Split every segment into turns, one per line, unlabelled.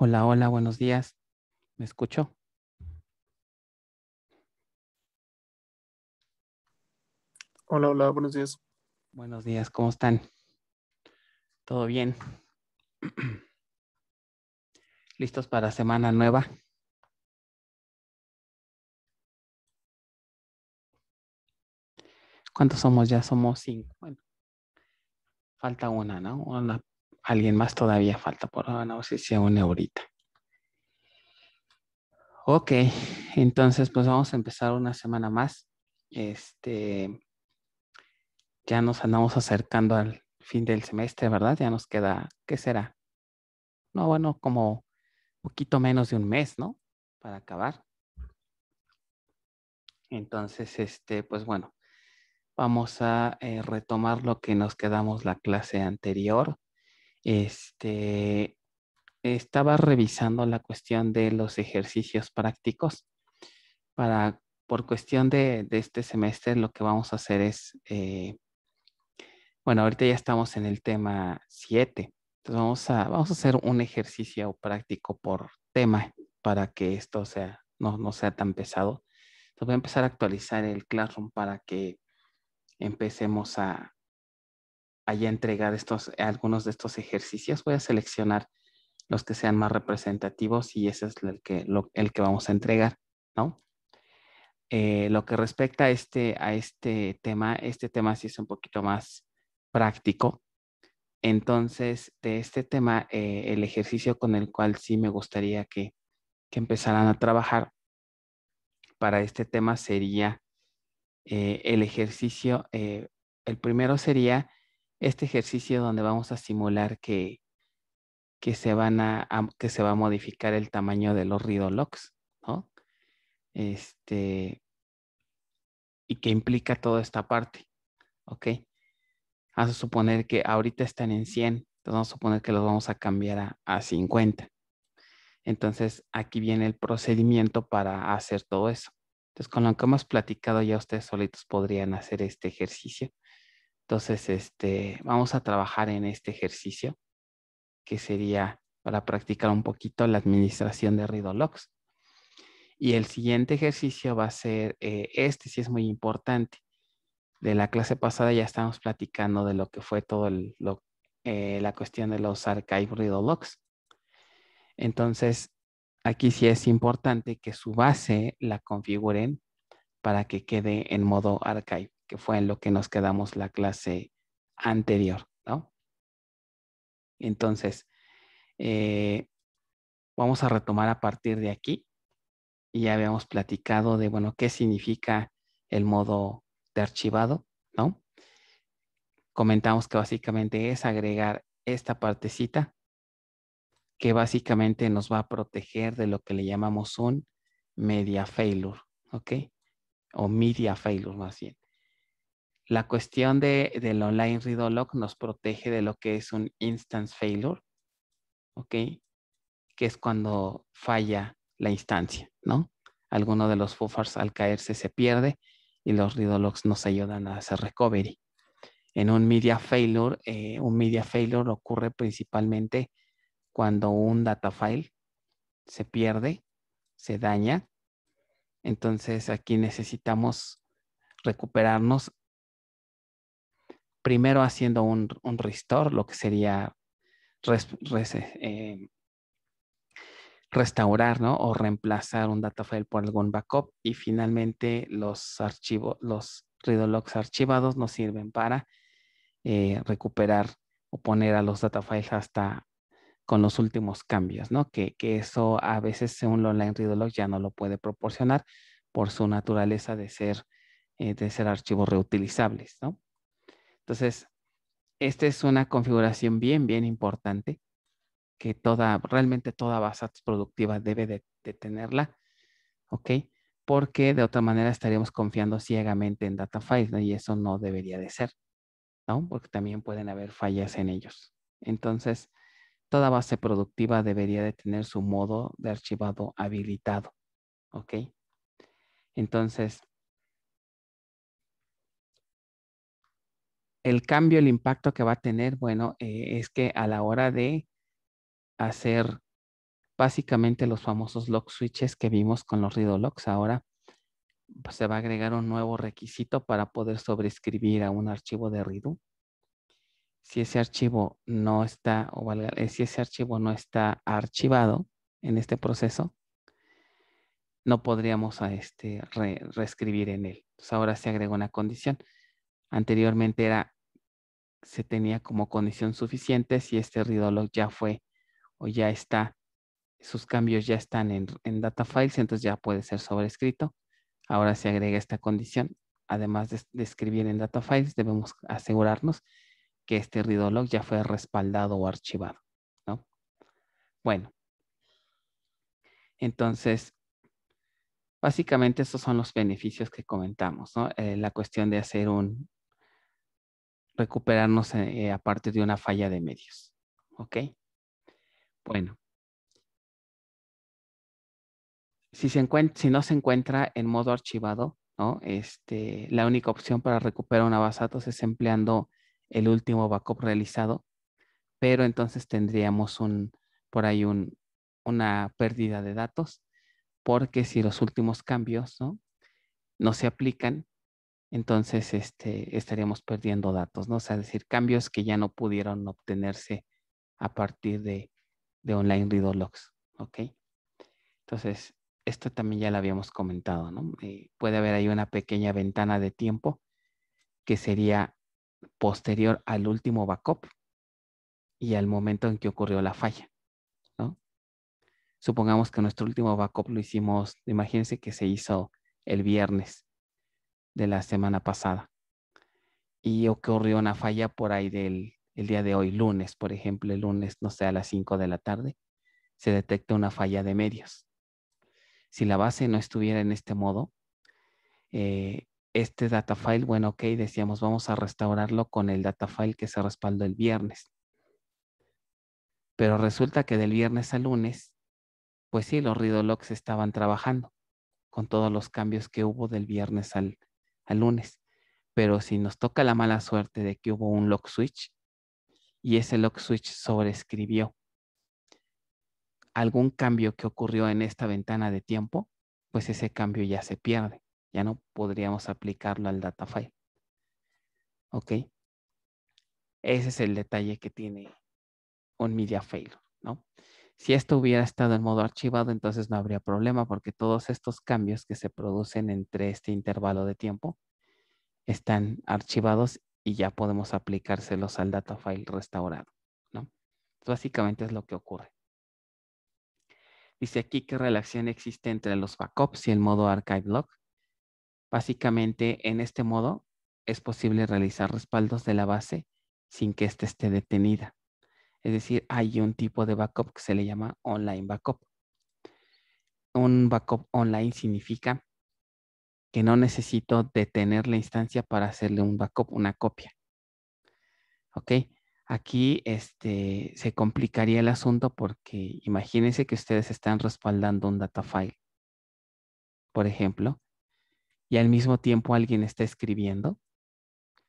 Hola, hola, buenos días. ¿Me escucho?
Hola, hola, buenos días. Buenos días, ¿cómo están?
¿Todo bien? ¿Listos para semana nueva? ¿Cuántos somos ya? Somos cinco. Bueno, falta
una, ¿no? Una alguien más todavía falta por ahora, no sé si se une ahorita. Ok, entonces pues vamos a empezar una semana más. Este, ya nos andamos acercando al fin del semestre, ¿verdad? Ya nos queda, ¿qué será? No, bueno, como poquito menos de un mes, ¿no? Para acabar. Entonces, este, pues bueno, vamos a eh, retomar lo que nos quedamos la clase anterior este, estaba revisando la cuestión de los ejercicios prácticos. Para, por cuestión de, este semestre, lo que vamos a hacer es, eh, bueno, ahorita ya estamos en el tema 7. Entonces vamos a, vamos a hacer un ejercicio práctico por tema para que esto sea, no, no sea tan pesado. Entonces voy a empezar a actualizar el Classroom para que empecemos a, allá entregar estos, algunos de estos ejercicios. Voy a seleccionar los que sean más representativos y ese es el que, el que vamos a entregar, ¿no? Eh, lo que respecta a este, a este tema, este tema sí es un poquito más práctico. Entonces, de este tema, eh, el ejercicio con el cual sí me gustaría que, que empezaran a trabajar para este tema sería eh, el ejercicio, el primero sería este ejercicio donde vamos a simular que, se, van que se va a modificar el tamaño de los ridolocks, ¿no? Este, y que implica toda esta parte, ¿ok? Vamos a suponer que ahorita están en 100, entonces vamos a suponer que los vamos a cambiar a, a 50. Entonces, aquí viene el procedimiento para hacer todo eso. Entonces, con lo que hemos platicado, ya ustedes solitos podrían hacer este ejercicio. Entonces, este, vamos a trabajar en este ejercicio, que sería para practicar un poquito la administración de Ridologs. Y el siguiente ejercicio va a ser, eh, este si es muy importante. De la clase pasada ya estamos platicando de lo que fue todo eh, la cuestión de los archive Ridologs. Entonces, aquí sí es importante que su base la configuren para que quede en modo archive que fue en lo que nos quedamos la clase anterior, ¿no? Entonces, eh, vamos a retomar a partir de aquí. Y ya habíamos platicado de, bueno, qué significa el modo de archivado, ¿no? Comentamos que básicamente es agregar esta partecita que básicamente nos va a proteger de lo que le llamamos un media failure, ¿ok? O media failure más bien la cuestión del online read-a-log nos protege de lo que es un instance failure, ¿ok? Que es cuando falla la instancia, ¿no? Alguno de los buffers al caerse se pierde y los read-a-logs nos ayudan a hacer recovery. En un media failure, eh, un media failure ocurre principalmente cuando un data file se pierde, se daña. Entonces aquí necesitamos recuperarnos primero haciendo un, restore, lo que sería eh, restaurar ¿no? o reemplazar un data file por algún backup y finalmente los archivos, los readlogs archivados nos sirven para eh, recuperar o poner a los data files hasta con los últimos cambios, ¿no? Que, eso a veces según online readlog ya no lo puede proporcionar por su naturaleza de ser, eh, de ser archivos reutilizables, ¿no? Entonces, esta es una configuración bien, bien importante que toda, realmente toda base productiva debe de, tenerla, ¿ok? Porque de otra manera estaríamos confiando ciegamente en data files, Y eso no debería de ser, ¿no? Porque también pueden haber fallas en ellos. Entonces, toda base productiva debería de tener su modo de archivado habilitado, ¿ok? Entonces, el cambio, el impacto que va a tener, bueno, eh, es que a la hora de hacer básicamente los famosos lock switches que vimos con los Rido locks, ahora pues, se va a agregar un nuevo requisito para poder sobreescribir a un archivo de Rido. Si ese archivo no está, eh, si ese archivo no está archivado en este proceso, no podríamos este, reescribir en él. Entonces ahora se agrega una condición. Anteriormente era, se tenía como condición suficiente si este ridolog ya fue o ya está, sus cambios ya están en, data files, entonces ya puede ser sobrescrito. Ahora se agrega esta condición. Además de, escribir en data files, debemos asegurarnos que este Ridolog ya fue respaldado o archivado, ¿no? Bueno. Entonces, básicamente estos son los beneficios que comentamos, ¿no? Eh, la cuestión de hacer un, recuperarnos eh, a partir de una
falla de medios. ¿Ok? Bueno.
Si, no se encuentra en modo archivado, ¿no? Este, la única opción para recuperar una base de datos es empleando el último backup realizado, pero entonces tendríamos un, por ahí una pérdida de datos, porque si los últimos cambios no se aplican, entonces este, estaríamos perdiendo datos, ¿no? O sea, decir, cambios que ya no pudieron obtenerse a partir de, online read logs, ¿ok? Entonces, esto también ya lo habíamos comentado, ¿no? Eh, puede haber ahí una pequeña ventana de tiempo que sería posterior al último backup y al momento en que ocurrió la falla, ¿no? Supongamos que nuestro último backup lo hicimos, imagínense que se hizo el viernes de la semana pasada. Y ocurrió una falla por ahí del el día de hoy, lunes, por ejemplo, el lunes, no sé, a las 5 de la tarde, se detecta una falla de medios. Si la base no estuviera en este modo, eh, este data file, bueno, ok, decíamos, vamos a restaurarlo con el data file que se respaldó el viernes. Pero resulta que del viernes al lunes, pues sí, los Ridolocks estaban trabajando con todos los cambios que hubo del viernes al, al lunes. Pero si nos toca la mala suerte de que hubo un lock switch y ese lock switch sobrescribió algún cambio que ocurrió en esta ventana de tiempo, pues ese cambio ya se pierde. Ya no podríamos aplicarlo al data file. ¿Ok? Ese es el detalle que tiene un media failure, ¿no? Si esto hubiera estado en modo archivado, entonces no habría problema porque todos estos cambios que se producen entre este intervalo de tiempo están archivados y ya podemos aplicárselos al data file restaurado. ¿no? básicamente es lo que ocurre. Dice aquí qué relación existe entre los backups y el modo archive log. Básicamente en este modo es posible realizar respaldos de la base sin que ésta esté detenida. Es decir, hay un tipo de backup que se le llama online backup. Un backup online significa que no necesito detener la instancia para hacerle un backup, una copia. ¿Ok? Aquí este, se complicaría el asunto porque imagínense que ustedes están respaldando un data file, por ejemplo, y al mismo tiempo alguien está escribiendo.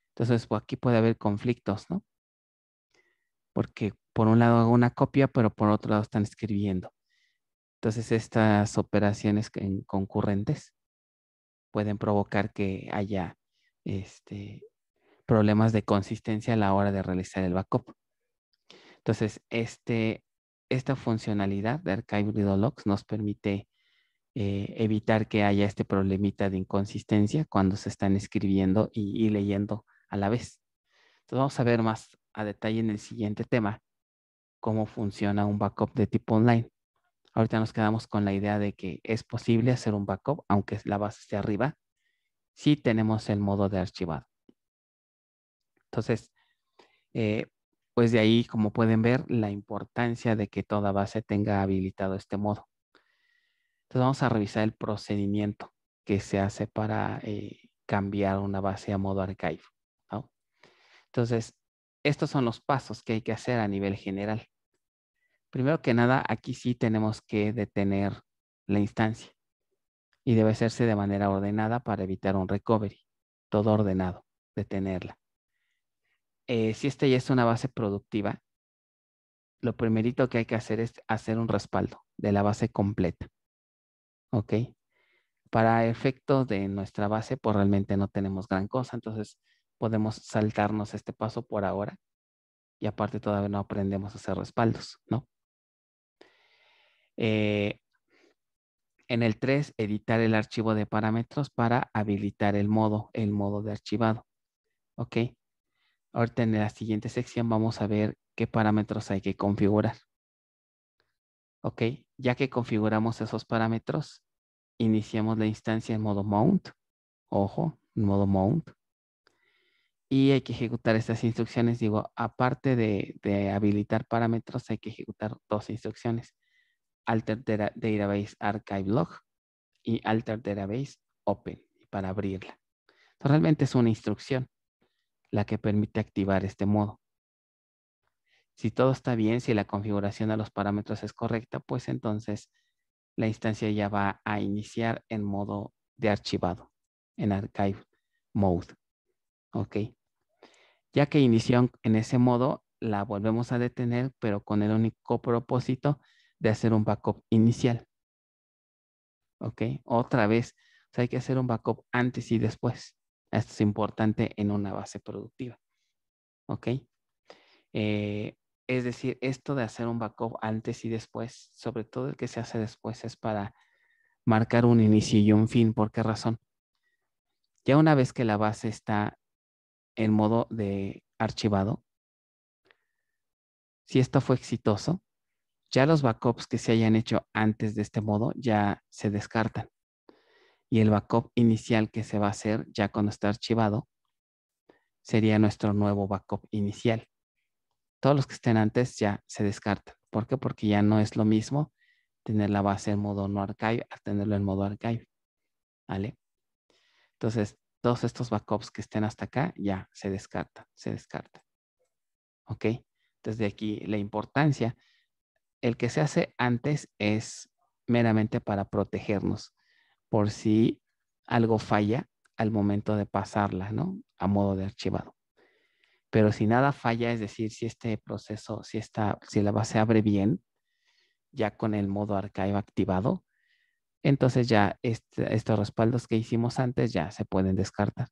Entonces, pues, aquí puede haber conflictos, ¿no? Porque por un lado hago una copia, pero por otro lado están escribiendo. Entonces estas operaciones concurrentes pueden provocar que haya este, problemas de consistencia a la hora de realizar el backup. Entonces, este, esta funcionalidad de Archive nos permite eh, evitar que haya este problemita de inconsistencia cuando se están escribiendo y, y leyendo a la vez. Entonces, vamos a ver más a detalle en el siguiente tema cómo funciona un backup de tipo online. Ahorita nos quedamos con la idea de que es posible hacer un backup, aunque la base esté arriba, si tenemos el modo de archivado. Entonces, eh, pues de ahí, como pueden ver, la importancia de que toda base tenga habilitado este modo. Entonces vamos a revisar el procedimiento que se hace para eh, cambiar una base a modo archive. Entonces, estos son los pasos que hay que hacer a nivel general. Primero que nada, aquí sí tenemos que detener la instancia y debe hacerse de manera ordenada para evitar un recovery. Todo ordenado, detenerla. Eh, si esta ya es una base productiva, lo primerito que hay que hacer es hacer un respaldo de la base completa. ¿Ok? Para efectos de nuestra base, pues realmente no tenemos gran cosa. Entonces, podemos saltarnos este paso por ahora y aparte todavía no aprendemos a hacer respaldos, ¿no? Eh, en el 3, editar el archivo de parámetros para habilitar el modo, el modo de archivado. ¿Ok? Ahorita en la siguiente sección vamos a ver qué parámetros hay que configurar. ¿Ok? Ya que configuramos esos parámetros, iniciamos la instancia en modo mount. Ojo, en modo mount y hay que ejecutar estas instrucciones. Digo, aparte de, habilitar parámetros, hay que ejecutar dos instrucciones. Alter Database Archive Log y Alter Database Open para abrirla. realmente es una instrucción la que permite activar este modo. Si todo está bien, si la configuración de los parámetros es correcta, pues entonces la instancia ya va a iniciar en modo de archivado, en archive mode. ¿Ok? Ya que inició en ese modo, la volvemos a detener, pero con el único propósito de hacer un backup inicial. ¿Ok? Otra vez, hay que hacer un backup antes y después. Esto es importante en una base productiva. ¿Ok?
Eh,
es decir, esto de hacer un backup antes y después, sobre todo el que se hace después, es para marcar un inicio y un fin. ¿Por qué razón? Ya una vez que la base está en modo de archivado. Si esto fue exitoso, ya los backups que se hayan hecho antes de este modo ya se descartan. Y el backup inicial que se va a hacer ya cuando está archivado sería nuestro nuevo backup inicial. Todos los que estén antes ya se descartan. ¿Por qué? Porque ya no es lo mismo tener la base en modo no archive a tenerlo en modo archive. ¿Vale? Entonces, todos estos backups que estén hasta acá ya se descarta, se descarta. ¿Ok? Entonces de aquí la importancia. El que se hace antes es meramente para protegernos por si algo falla al momento de pasarla, ¿no? A modo de archivado. Pero si nada falla, es decir, si este proceso, si, está si la base abre bien, ya con el modo archive activado, entonces ya este, estos respaldos que hicimos antes ya se pueden descartar.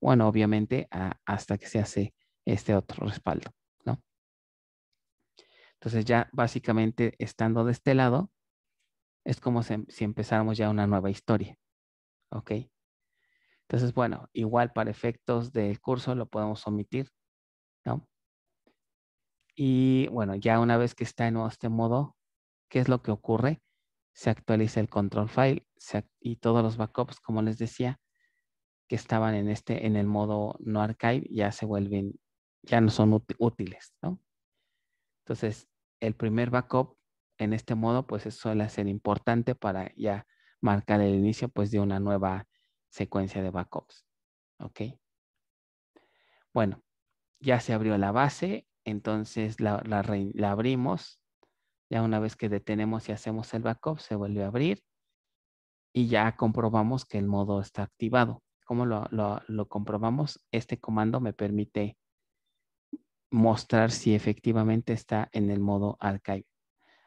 Bueno, obviamente hasta que se hace este otro respaldo, ¿no? Entonces ya básicamente estando de este lado, es como em, si, empezáramos ya una nueva historia, ¿ok? Entonces, bueno, igual para efectos del curso lo podemos omitir, ¿no? Y bueno, ya una vez que está en este modo, ¿qué es lo que ocurre? se actualiza el control file y todos los backups, como les decía, que estaban en este, en el modo no archive, ya se vuelven, ya no son útiles, Entonces, el primer backup en este modo, pues suele ser importante para ya marcar el inicio, pues, de una nueva secuencia de backups, ¿ok? Bueno, ya se abrió la base, entonces la, la, la abrimos ya una vez que detenemos y hacemos el backup, se vuelve a abrir y ya comprobamos que el modo está activado. ¿Cómo lo, comprobamos? Este comando me permite mostrar si efectivamente está en el modo archive.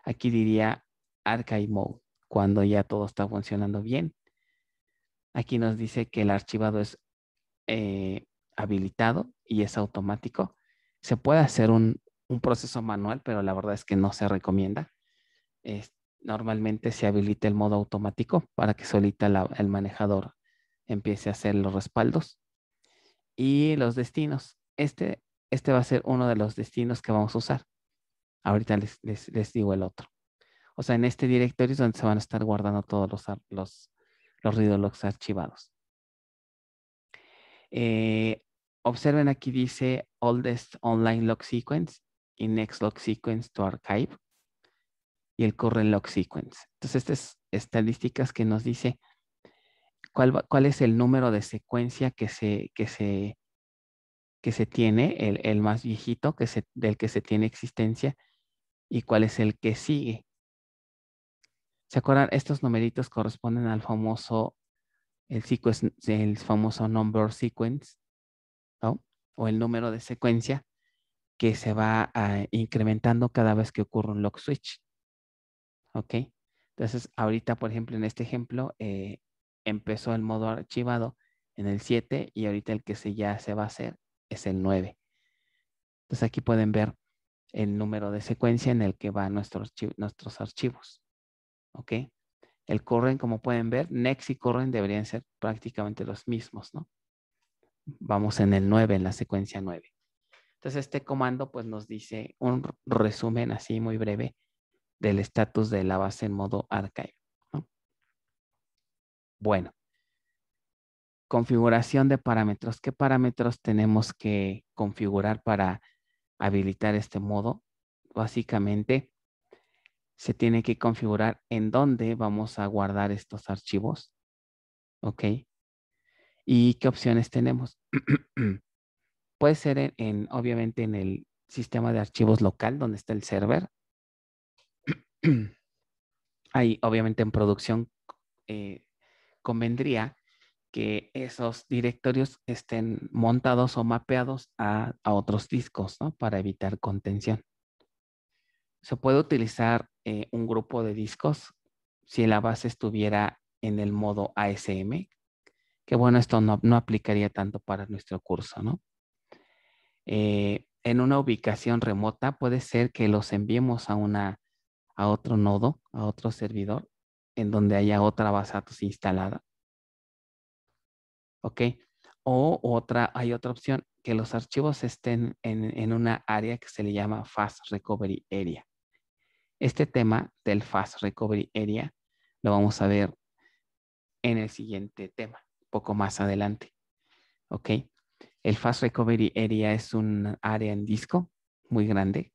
Aquí diría archive mode, cuando ya todo está funcionando bien. Aquí nos dice que el archivado es eh, habilitado y es automático. Se puede hacer un, un proceso manual, pero la verdad es que no se recomienda. normalmente se habilita el modo automático para que solita el manejador empiece a hacer los respaldos. Y los destinos. Este, este va a ser uno de los destinos que vamos a usar. Ahorita les, les, digo el otro. O sea, en este directorio es donde se van a estar guardando todos los, los, los archivados. Eh, observen aquí dice oldest online log sequence y next log sequence to archive y el current log sequence. Entonces, estas estadísticas que nos dice cuál, es el número de secuencia que se, que se, tiene, el, más viejito que del que se tiene existencia y cuál es el que sigue. ¿Se acuerdan? Estos numeritos corresponden al famoso, el, famoso number sequence, O el número de secuencia que se va ah, incrementando cada vez que ocurre un lock switch. ¿Ok? Entonces, ahorita, por ejemplo, en este ejemplo, eh, empezó el modo archivado en el 7 y ahorita el que se ya se va a hacer es el 9. Entonces, aquí pueden ver el número de secuencia en el que van nuestros, nuestros archivos. ¿Ok? El corren, como pueden ver, next y corren deberían ser prácticamente los mismos, ¿no? Vamos en el 9, en la secuencia 9. Entonces este comando pues nos dice un resumen así muy breve del estatus de la base en modo archive. Bueno, configuración de parámetros. ¿Qué parámetros tenemos que configurar para habilitar este modo? Básicamente se tiene que configurar en dónde vamos a guardar estos archivos. ¿Ok? ¿Y qué opciones tenemos? Puede ser en, obviamente en el sistema de archivos local donde está el server. Ahí, obviamente, en producción eh, convendría que esos directorios estén montados o mapeados a, otros discos, ¿no? Para evitar contención. Se puede utilizar eh, un grupo de discos si la base estuviera en el modo ASM, que bueno, esto no, no aplicaría tanto para nuestro curso, ¿no? Eh, en una ubicación remota, puede ser que los enviemos a, otro nodo, a otro servidor, en donde haya otra base de datos instalada. ¿Ok? O otra, hay otra opción, que los archivos estén en, en una área que se le llama Fast Recovery Area. Este tema del Fast Recovery Area lo vamos a ver en el siguiente tema, poco más adelante. ¿Ok? El Fast Recovery Area es un área en disco muy grande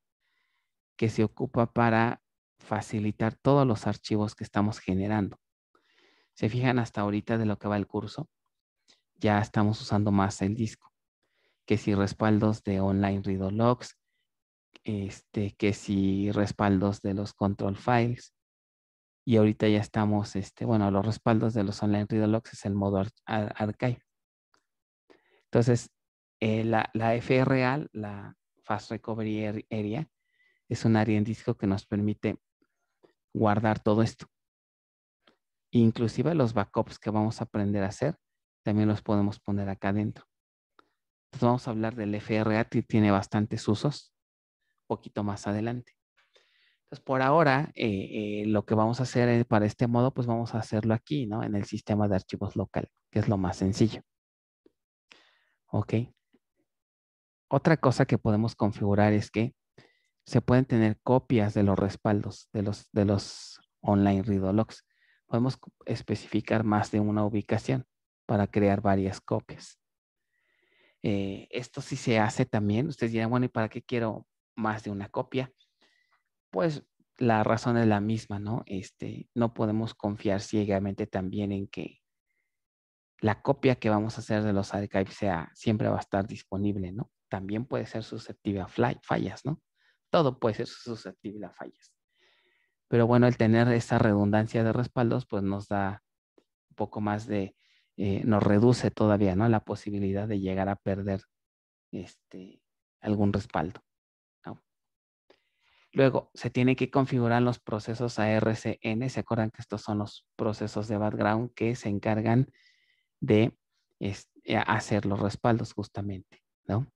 que se ocupa para facilitar todos los archivos que estamos generando. Se fijan hasta ahorita de lo que va el curso, ya estamos usando más el disco. Que si respaldos de online read logs, este, que si respaldos de los control files. Y ahorita ya estamos, este, bueno, los respaldos de los online read logs es el modo archive. Entonces, eh, la, FRA, la Fast Recovery Area, es un área en disco que nos permite guardar todo esto. Inclusive los backups que vamos a aprender a hacer, también los podemos poner acá adentro. Entonces vamos a hablar del FRA, que tiene bastantes usos, un poquito más adelante. Entonces por ahora, eh, eh, lo que vamos a hacer para este modo, pues vamos a hacerlo aquí, ¿no? En el sistema de archivos local, que es lo más sencillo. Ok. Otra cosa que podemos configurar es que se pueden tener copias de los respaldos de los, de los online Ridologs. Podemos especificar más de una ubicación para crear varias copias. Eh, esto sí se hace también. Ustedes dirán, bueno, ¿y para qué quiero más de una copia? Pues la razón es la misma, ¿no? Este, no podemos confiar ciegamente también en que la copia que vamos a hacer de los archives sea, siempre va a estar disponible, ¿no? también puede ser susceptible a fallas, ¿no? Todo puede ser susceptible a fallas. Pero bueno, el tener esa redundancia de respaldos, pues nos da un poco más de, eh, nos reduce todavía, ¿no? La posibilidad de llegar a perder este, algún respaldo. Luego, se tiene que configurar los procesos ARCN. ¿Se acuerdan que estos son los procesos de background que se encargan de este, hacer los respaldos justamente, ¿no?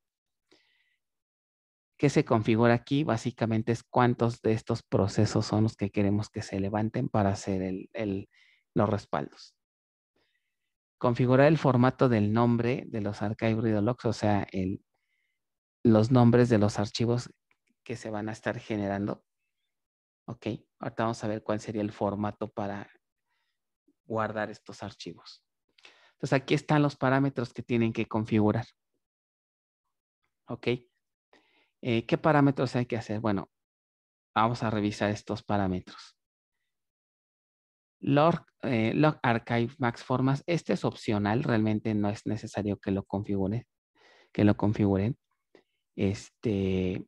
que se configura aquí básicamente es cuántos de estos procesos son los que queremos que se levanten para hacer los respaldos. Configurar el formato del nombre de los archive logs, o sea, los nombres de los archivos que se van a estar generando. Ok, ahorita vamos a ver cuál sería el formato para guardar estos archivos. Entonces aquí están los parámetros que tienen que
configurar. Ok. Eh, ¿Qué parámetros hay que hacer? Bueno, vamos a revisar estos parámetros.
Eh, log, Archive Max Formas, este es opcional, realmente no es necesario que lo
configuren. Que lo configuren. Este,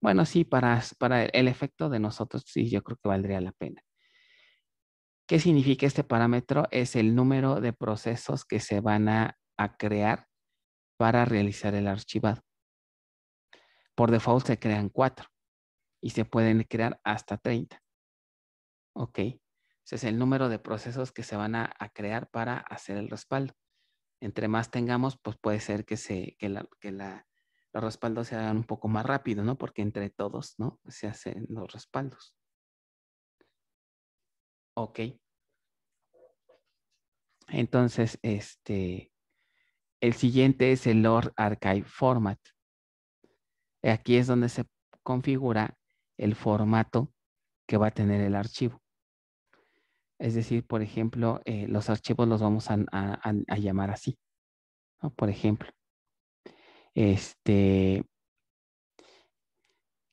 bueno, sí, para,
para el efecto de nosotros, sí, yo creo que valdría la pena. ¿Qué significa este
parámetro? Es el número de procesos que se van a a crear para realizar el archivado. Por default se crean cuatro y se pueden crear hasta 30. Ok, ese es el número de procesos que se van a, crear para hacer el respaldo. Entre más tengamos, pues puede ser que, se, que, la, que la, los respaldos se hagan un poco más rápido, ¿no? Porque entre todos, ¿no? Se hacen los respaldos. Ok. Entonces, este, el siguiente es el Lord Archive Format. Aquí es donde se configura el formato que va a tener el archivo. Es decir, por ejemplo, eh, los archivos los vamos a, llamar así. Por ejemplo, este,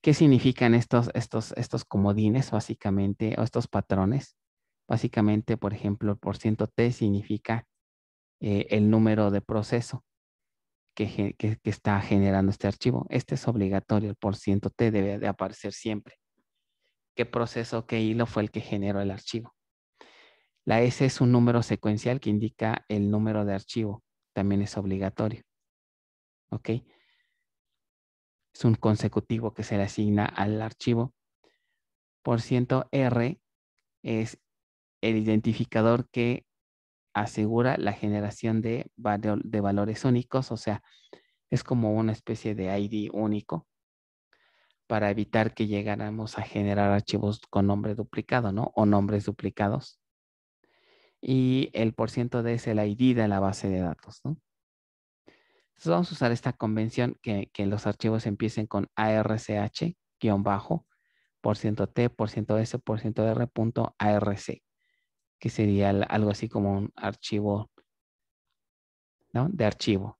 ¿qué significan estos, estos, estos comodines básicamente o estos patrones? Básicamente, por ejemplo, por ciento T significa eh, el número de proceso que, está generando este archivo. Este es obligatorio, el por ciento T debe de aparecer siempre. ¿Qué proceso, qué hilo fue el que generó el archivo? La S es un número secuencial que indica el número de archivo. También es obligatorio. ¿Ok? Es un consecutivo que se le asigna al archivo. Por ciento R es el identificador que asegura la generación de, de valores únicos, o sea, es como una especie de ID único para evitar que llegáramos a generar archivos con nombre duplicado, ¿no? O nombres duplicados. Y el por ciento de es el ID de la base de datos, ¿no? Entonces vamos a usar esta convención que, los archivos empiecen con ARCH, guión bajo, por ciento T, por ciento S, por ciento R, que sería algo así como un archivo, ¿no? De archivo.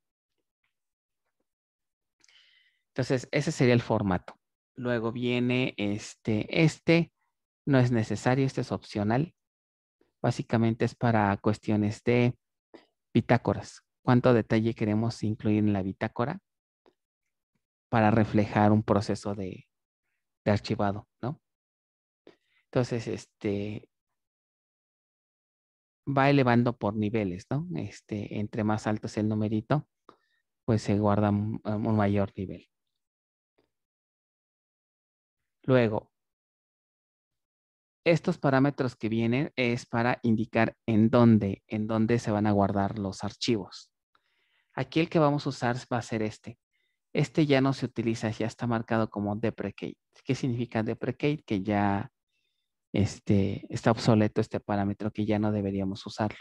Entonces, ese sería el formato. Luego viene este, este no es necesario, este es opcional. Básicamente es para cuestiones de bitácoras. ¿Cuánto detalle queremos incluir en la
bitácora para reflejar un proceso de, de archivado, ¿no? Entonces, este,
va elevando por niveles, ¿no? Este, entre más alto es el numerito, pues
se guarda eh, un, mayor nivel. Luego, estos parámetros que vienen es para indicar
en dónde, en dónde se van a guardar los archivos. Aquí el que vamos a usar va a ser este. Este ya no se utiliza, ya está marcado como deprecate. ¿Qué significa deprecate? Que ya este, está obsoleto este parámetro que ya no deberíamos usarlo.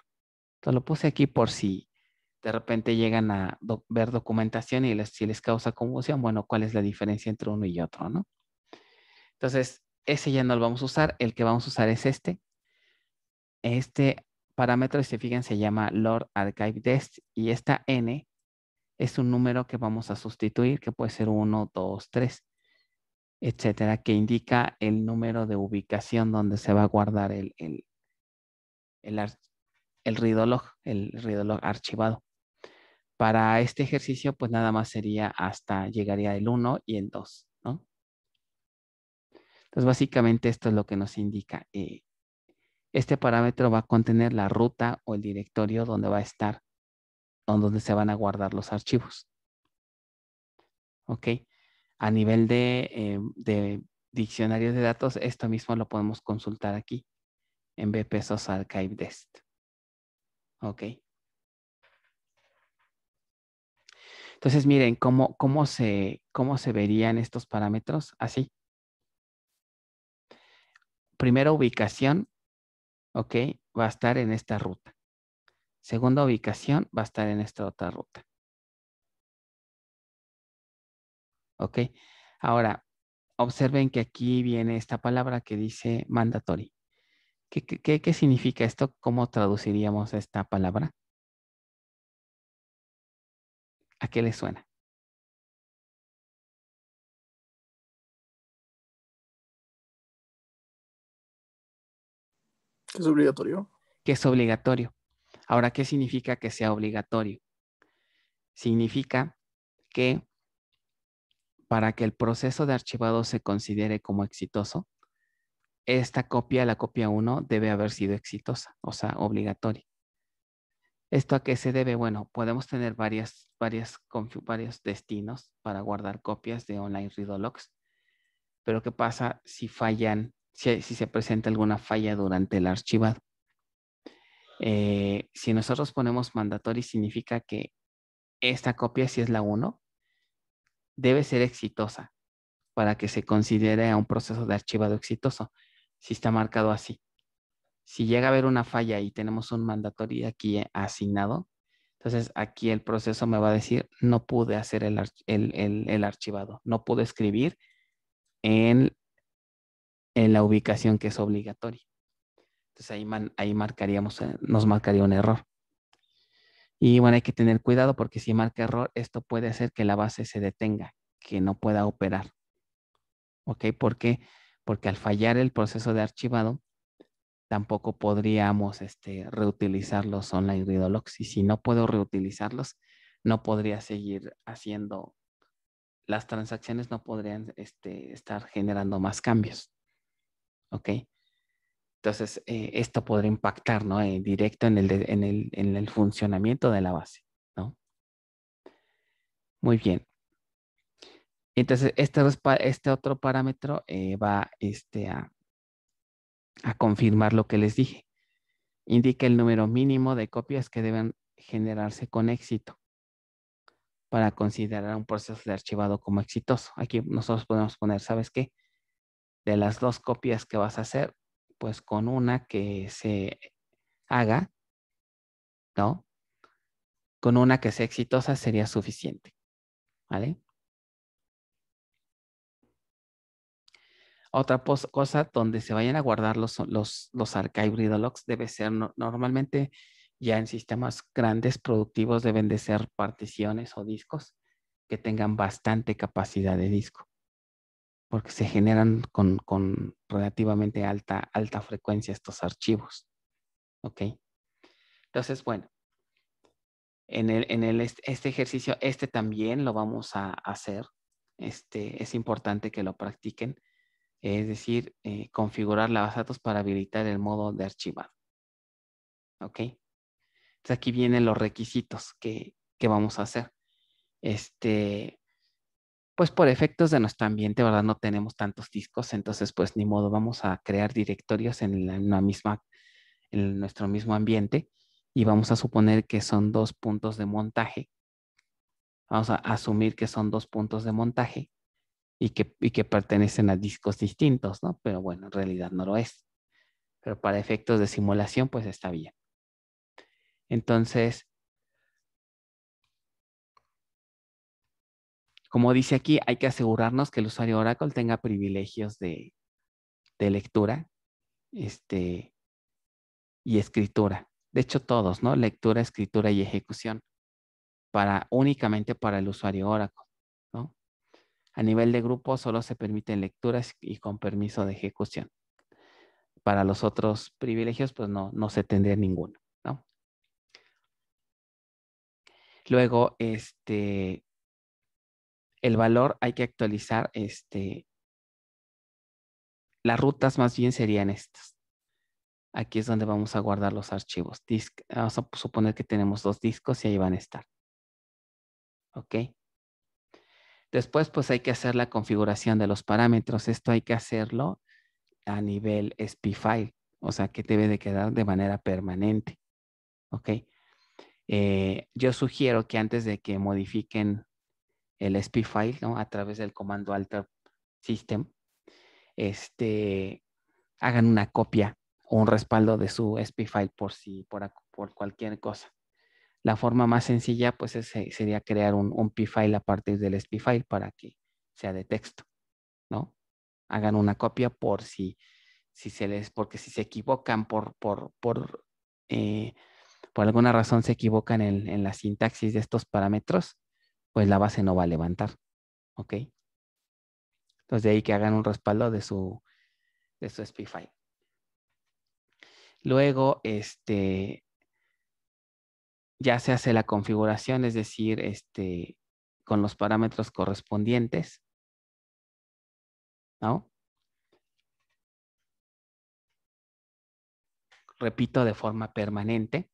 Entonces lo puse aquí por si de repente llegan a ver documentación y les, si les causa confusión, bueno, cuál es la diferencia entre uno y otro, ¿no? Entonces, ese ya no lo vamos a usar, el que vamos a usar es este. Este parámetro, si se fijan, se llama Lord Archive y esta n es un número que vamos a sustituir, que puede ser 1, 2, 3 etcétera, que indica el número de ubicación donde se va a guardar el, el, el, el ridolog, el ridolog archivado. Para este ejercicio, pues nada más sería hasta, llegaría el 1 y el 2, ¿no? Entonces, básicamente esto es lo que nos indica. Eh, este parámetro va a contener la ruta o el directorio donde va a estar, donde se van a guardar los archivos. Ok a nivel de, eh, de diccionarios de datos, esto mismo lo podemos consultar aquí en BPSOS Archive Desk. Ok. Entonces, miren cómo, cómo, se, cómo se verían estos parámetros así. Primera ubicación, ok, va a estar en
esta ruta. Segunda ubicación va a estar en esta otra ruta. ¿Ok? Ahora, observen que aquí
viene esta palabra que dice mandatory. ¿Qué, significa esto? ¿Cómo
traduciríamos esta palabra? ¿A qué le suena? Es obligatorio. Que es
obligatorio. Ahora, ¿qué significa que sea obligatorio? Significa
que para que el proceso de archivado se considere como exitoso, esta copia, la copia 1, debe haber sido exitosa, o sea, obligatoria. ¿Esto a qué se debe? Bueno, podemos tener varias, varias, varios destinos para guardar copias de online read-a-logs, pero ¿qué pasa si fallan, si, se presenta alguna falla durante el archivado? Eh, si nosotros ponemos mandatory, significa que esta copia, si es la 1, debe ser exitosa para que se considere un proceso de archivado exitoso, si está marcado así. Si llega a haber una falla y tenemos un mandatorio aquí eh, asignado, entonces aquí el proceso me va a decir, no pude hacer el, archivado, no pude escribir en, la ubicación que es obligatoria. Entonces ahí, ahí marcaríamos, eh, nos marcaría un error. Y bueno, hay que tener cuidado porque si marca error, esto puede hacer que la base se detenga, que no pueda operar. ¿Ok? ¿Por qué? Porque al fallar el proceso de archivado, tampoco podríamos este, reutilizar los online readlocks Y si no puedo reutilizarlos, no podría seguir haciendo, las transacciones no podrían este, estar generando más cambios. ¿Ok? Entonces, eh, esto podría impactar ¿no? Eh, directo en el, funcionamiento de la base. Muy bien. Entonces, este, este otro parámetro eh, va este, a, a confirmar lo que les dije. Indica el número mínimo de copias que deben generarse con éxito para considerar un proceso de archivado como exitoso. Aquí nosotros podemos poner, ¿sabes qué? De las dos copias que vas a hacer, pues con una que se haga,
¿no? Con una que sea exitosa sería suficiente,
¿vale?
Otra cosa donde se vayan a guardar los, los, los logs debe ser normalmente ya en sistemas grandes productivos deben de ser particiones o discos que tengan bastante capacidad de disco porque se generan con, relativamente alta, alta frecuencia estos archivos. ¿Ok? Entonces, bueno, en, este ejercicio, este también lo vamos a hacer. Este, es importante que lo practiquen, es decir, eh, configurar la base datos para habilitar el modo de archivar. ¿Ok? Entonces aquí vienen los requisitos que, que vamos a hacer. Este, pues por efectos de nuestro ambiente, ¿verdad? No tenemos tantos discos, entonces pues ni modo, vamos a crear directorios en, la, misma, en nuestro mismo ambiente y vamos a suponer que son dos puntos de montaje. Vamos a asumir que son dos puntos de montaje y que, y que pertenecen a discos distintos, ¿no? Pero bueno, en realidad no lo es. Pero para efectos de simulación, pues está bien.
Entonces, como dice aquí, hay que asegurarnos que el usuario Oracle tenga privilegios de,
lectura este, y escritura. De hecho, todos, ¿no? Lectura, escritura y ejecución. Para, únicamente para el usuario Oracle, ¿no? A nivel de grupo solo se permiten lecturas y con permiso de ejecución. Para los otros privilegios, pues no, no se tendría ninguno,
¿no?
Luego, este, el valor hay que actualizar este,
las rutas más bien serían estas. Aquí es donde vamos a guardar los archivos. vamos a suponer que tenemos dos discos y ahí van a estar. ¿Ok? Después, pues hay que hacer la configuración de los parámetros. Esto hay que hacerlo a nivel file. o sea, que debe de quedar de manera permanente. ¿Ok? Eh, yo sugiero que antes de que modifiquen el SP file, ¿no? A través del comando alter system, este, hagan una copia o un respaldo de su SP file por si, por, por cualquier cosa. La forma más sencilla, pues, eh, sería crear un, un P-File a partir del SP-File para que sea de texto, ¿no? Hagan una copia por si, si se les, porque si se equivocan por, por, por, eh, por alguna razón se equivocan en, en, la sintaxis de estos parámetros, pues la base no va a levantar. ¿Ok? Entonces de ahí que hagan un respaldo de su, de su Luego, este,
ya se hace la configuración, es decir, este, con los parámetros correspondientes. ¿No? Repito, de forma
permanente.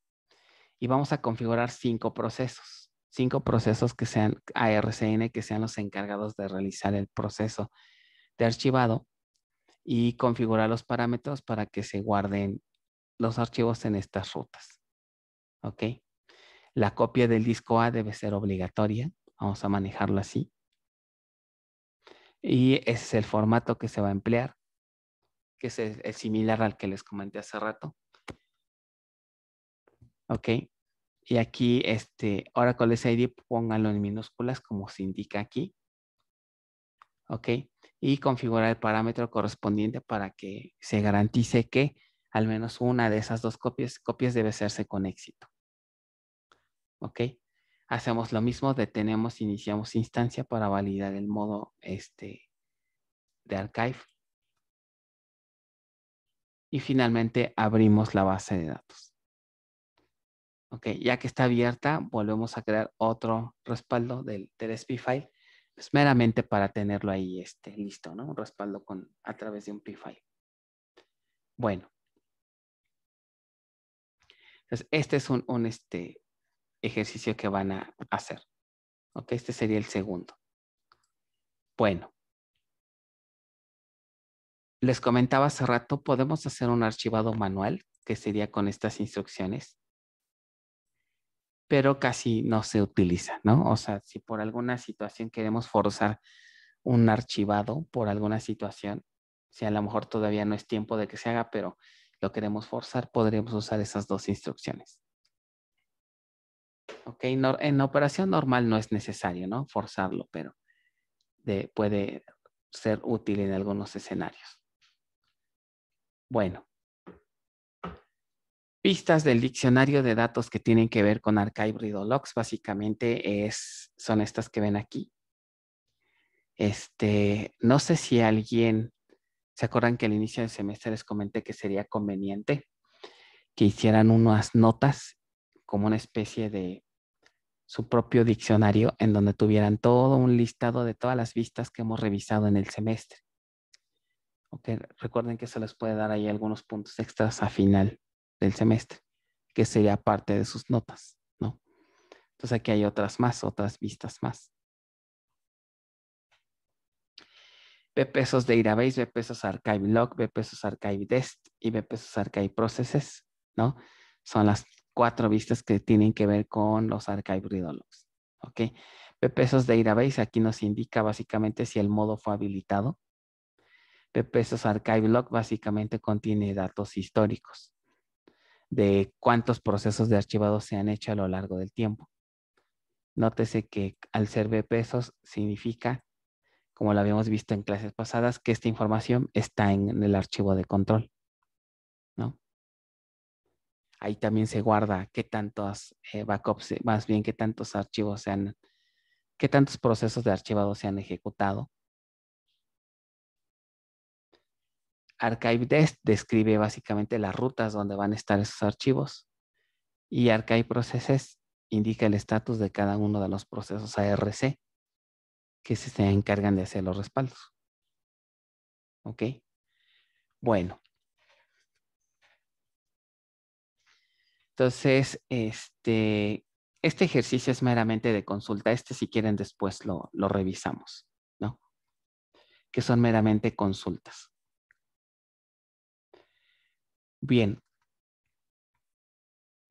Y vamos a configurar cinco procesos cinco procesos que sean ARCN, que sean los encargados de realizar el proceso de archivado y configurar los parámetros para que se guarden los archivos en estas rutas. ¿Ok? La copia del disco A debe ser obligatoria. Vamos a manejarlo así. Y ese es el formato que se va a emplear, que es, similar al que les comenté hace rato. ¿Ok? Y aquí, este, Oracle SID, pónganlo en minúsculas como se indica aquí. ¿Ok? Y configurar el parámetro correspondiente para que se garantice que al menos una de esas dos copias, copias debe hacerse con éxito. ¿Ok? Hacemos lo mismo, detenemos, iniciamos instancia para validar el modo este, de archive. Y finalmente abrimos la base de datos. Ok, ya que está abierta, volvemos a crear otro respaldo del, del file, Es pues, meramente para tenerlo ahí este, listo, ¿no? Un respaldo con, a través
de un file. Bueno. Entonces, este es un, este, ejercicio que van a hacer. este sería el segundo. Bueno.
Les comentaba hace rato, podemos hacer un archivado manual, que sería con estas instrucciones pero casi no se utiliza, ¿no? O sea, si por alguna situación queremos forzar un archivado, por alguna situación, si a lo mejor todavía no es tiempo de que se haga, pero lo queremos forzar, podríamos usar esas dos instrucciones. Ok, en operación normal no es necesario, ¿no? Forzarlo, pero puede ser útil en algunos escenarios. Bueno, Vistas del diccionario de datos que tienen que ver con Archive Logs. básicamente son estas que ven aquí. Este, no sé si alguien, ¿se acuerdan que al inicio del semestre les comenté que sería conveniente que hicieran unas notas como una especie de su propio diccionario en donde tuvieran todo un listado de todas las vistas que hemos revisado en el semestre? recuerden que se les puede dar ahí algunos puntos extras a final del semestre, que sería parte de sus notas, ¿no? Entonces aquí hay otras más, otras vistas más. BPSOS de database, VPsos archive log, BPSOS archive dest y BPSOS archive processes, ¿no? Son las cuatro vistas que tienen que ver con los archive logs ¿ok? de database aquí nos indica básicamente si el modo fue habilitado. BPSOS archive log básicamente contiene datos históricos de cuántos procesos de archivado se han hecho a lo largo del tiempo. Nótese que al ser B pesos significa, como lo habíamos visto en clases pasadas, que esta información está en el archivo de control. ¿no? Ahí también se guarda qué tantos eh, backups, más bien qué tantos archivos se han, qué tantos procesos de archivado se han ejecutado Archive ArchiveDest describe básicamente las rutas donde van a estar esos archivos y Archive ArchiveProcesses indica el estatus de cada uno de los procesos ARC
que se encargan de hacer los respaldos. ¿Ok? Bueno.
Entonces, este, este, ejercicio es meramente de consulta. Este, si quieren, después
lo revisamos, ¿no? Que son meramente consultas. Bien.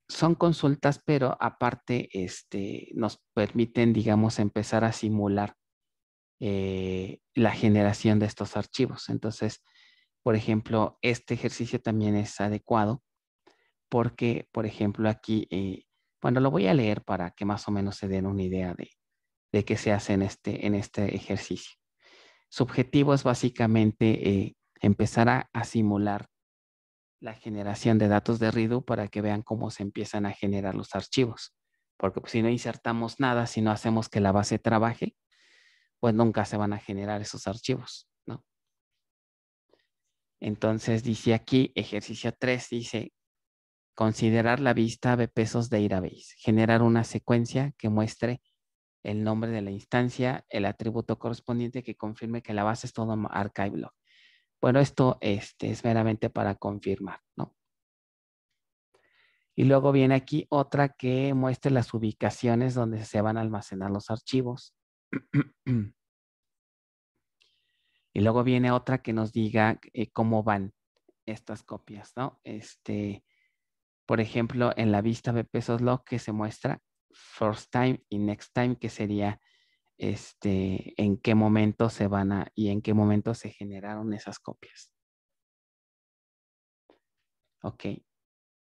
Son consultas, pero aparte este, nos permiten, digamos, empezar a simular eh, la generación de estos archivos. Entonces, por ejemplo, este ejercicio también es adecuado porque, por ejemplo, aquí, eh, bueno, lo voy a leer para que más o menos se den una idea de, qué se hace en este, en este ejercicio. Su objetivo es básicamente eh, empezar a, simular la generación de datos de Redo para que vean cómo se empiezan a generar los archivos. Porque pues, si no insertamos nada, si no hacemos que la base trabaje, pues nunca se van a generar esos archivos, ¿no? Entonces dice aquí, ejercicio 3 dice, considerar la vista de pesos de database, generar una secuencia que muestre el nombre de la instancia, el atributo correspondiente que confirme que la base es todo archive log. Bueno, esto este, es meramente para confirmar, ¿no? Y luego viene aquí otra que muestre las ubicaciones donde se van a almacenar los archivos. y luego viene otra que nos diga eh, cómo van estas copias, ¿no? Este, por ejemplo, en la vista de pesos log que se muestra first time y next time, que sería este, en qué momento se van a y en qué momento se generaron esas copias. Ok.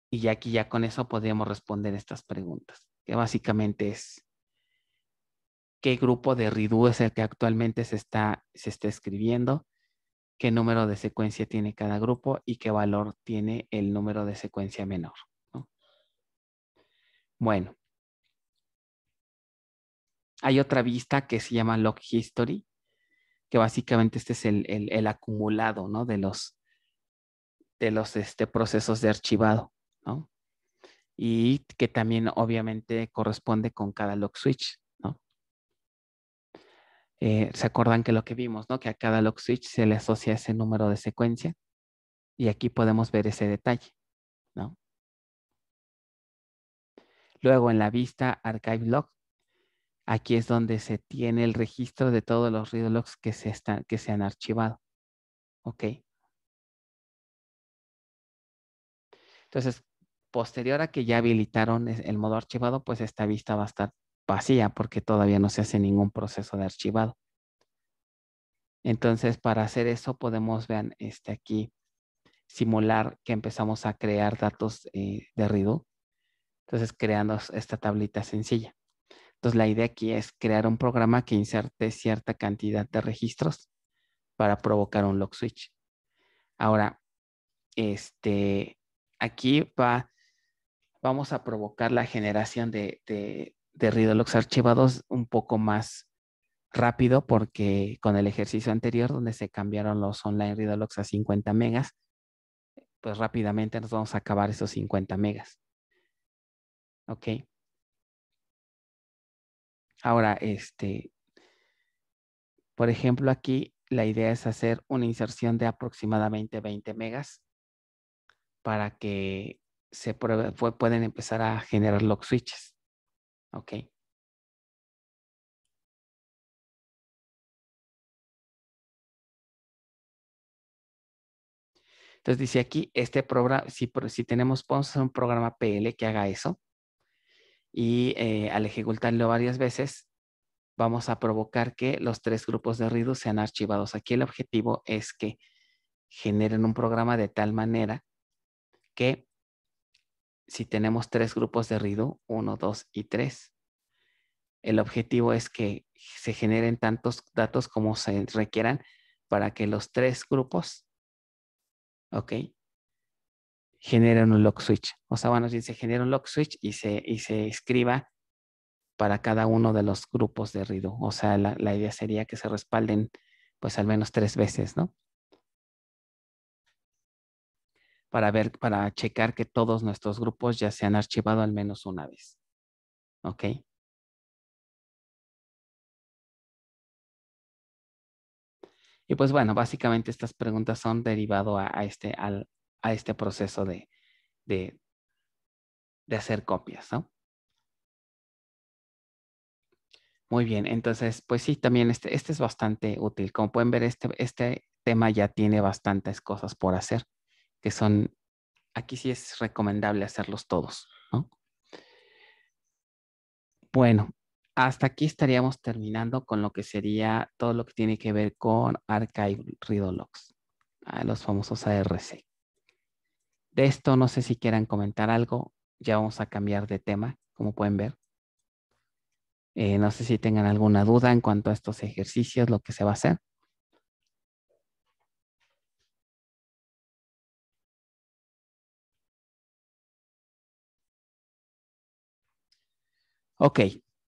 Y ya aquí ya con eso podríamos responder estas preguntas, que básicamente es qué grupo de RIDU es el que actualmente se está, se está escribiendo, qué número de secuencia tiene cada grupo y qué valor tiene el número de secuencia menor. Bueno, hay otra vista que se llama Log History, que básicamente este es el, acumulado, De los, de los este, procesos de archivado, Y que también obviamente corresponde con cada log switch, eh, ¿Se acuerdan que lo que vimos, ¿no? Que a cada log switch se le asocia ese número de secuencia y aquí podemos ver ese detalle, Luego en la vista archive log Aquí es donde se tiene
el registro de todos los read que se, que se han archivado. Ok. Entonces, posterior a que ya
habilitaron el modo archivado, pues esta vista va a estar vacía porque todavía no se hace ningún proceso de archivado. Entonces, para hacer eso podemos, vean, este aquí, simular que empezamos a crear datos eh, de redo Entonces, creando esta tablita sencilla. Entonces, la idea aquí es crear un programa que inserte cierta cantidad de registros para provocar un lock switch. Ahora, este, aquí va, vamos a provocar la generación de, de, de archivados un poco más rápido porque con el ejercicio anterior donde se cambiaron los online logs a
50 megas, pues rápidamente nos vamos a acabar esos 50 megas. Ok. Ahora, este, por ejemplo, aquí la idea es hacer una inserción de aproximadamente 20 megas para que se pruebe, pueden
empezar a generar lock switches. Ok. Entonces dice aquí, este programa, si, tenemos, podemos un programa PL que
haga eso y eh, al ejecutarlo varias veces vamos a provocar que los tres grupos de redo sean archivados. Aquí el objetivo es que generen un programa de tal manera que si tenemos tres grupos de redo, uno, dos y tres, el objetivo es que se generen tantos datos como se requieran para que los tres grupos, ¿ok? generen un lock switch. O sea, bueno, si se genera un lock switch y se, escriba para cada uno de los grupos de RIDO. O sea, la, idea sería que se respalden pues al menos tres veces, ¿no?
Para ver, para checar que todos nuestros grupos ya se han archivado
al menos una vez. ¿Ok? Y pues bueno, básicamente estas preguntas son
derivado a, a este, al, a este proceso de, de, hacer copias, Muy bien, entonces,
pues sí, también este, este es bastante útil. Como pueden ver, este, este tema ya tiene bastantes cosas por hacer, que son, aquí sí es recomendable hacerlos todos, ¿no? Bueno, hasta aquí estaríamos terminando con lo que sería todo lo que tiene que ver con Archive Logs, ah, los famosos ARC esto no sé si quieran comentar algo. Ya vamos a cambiar de tema, como pueden ver. Eh, no sé si tengan alguna duda en
cuanto a estos ejercicios, lo que se va a hacer. Ok,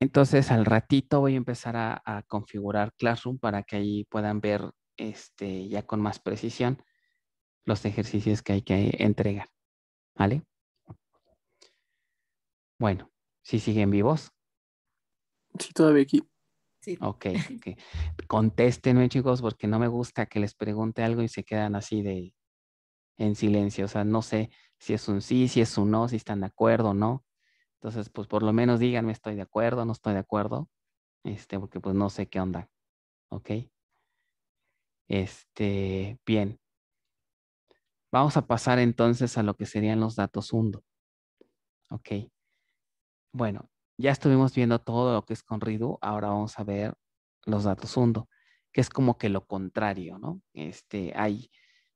entonces al ratito voy a empezar a,
configurar Classroom para que ahí puedan ver este, ya con más precisión los ejercicios que hay que entregar. ¿Vale? Bueno, si siguen vivos.
Sí, todavía aquí. Sí.
Ok, okay. Contéstenme, chicos, porque no me gusta que les pregunte algo y se quedan así de en silencio. O sea, no sé si es un sí, si es un no, si están de acuerdo o no. Entonces, pues por lo menos díganme estoy de acuerdo, no estoy de acuerdo. Este, porque pues no sé qué onda. Ok. Este, bien. Vamos a pasar entonces a lo que serían los datos hundo. Ok. Bueno, ya estuvimos viendo todo lo que es con Ridu, ahora vamos a ver los datos hundo, que es como que lo contrario, ¿no? Este, hay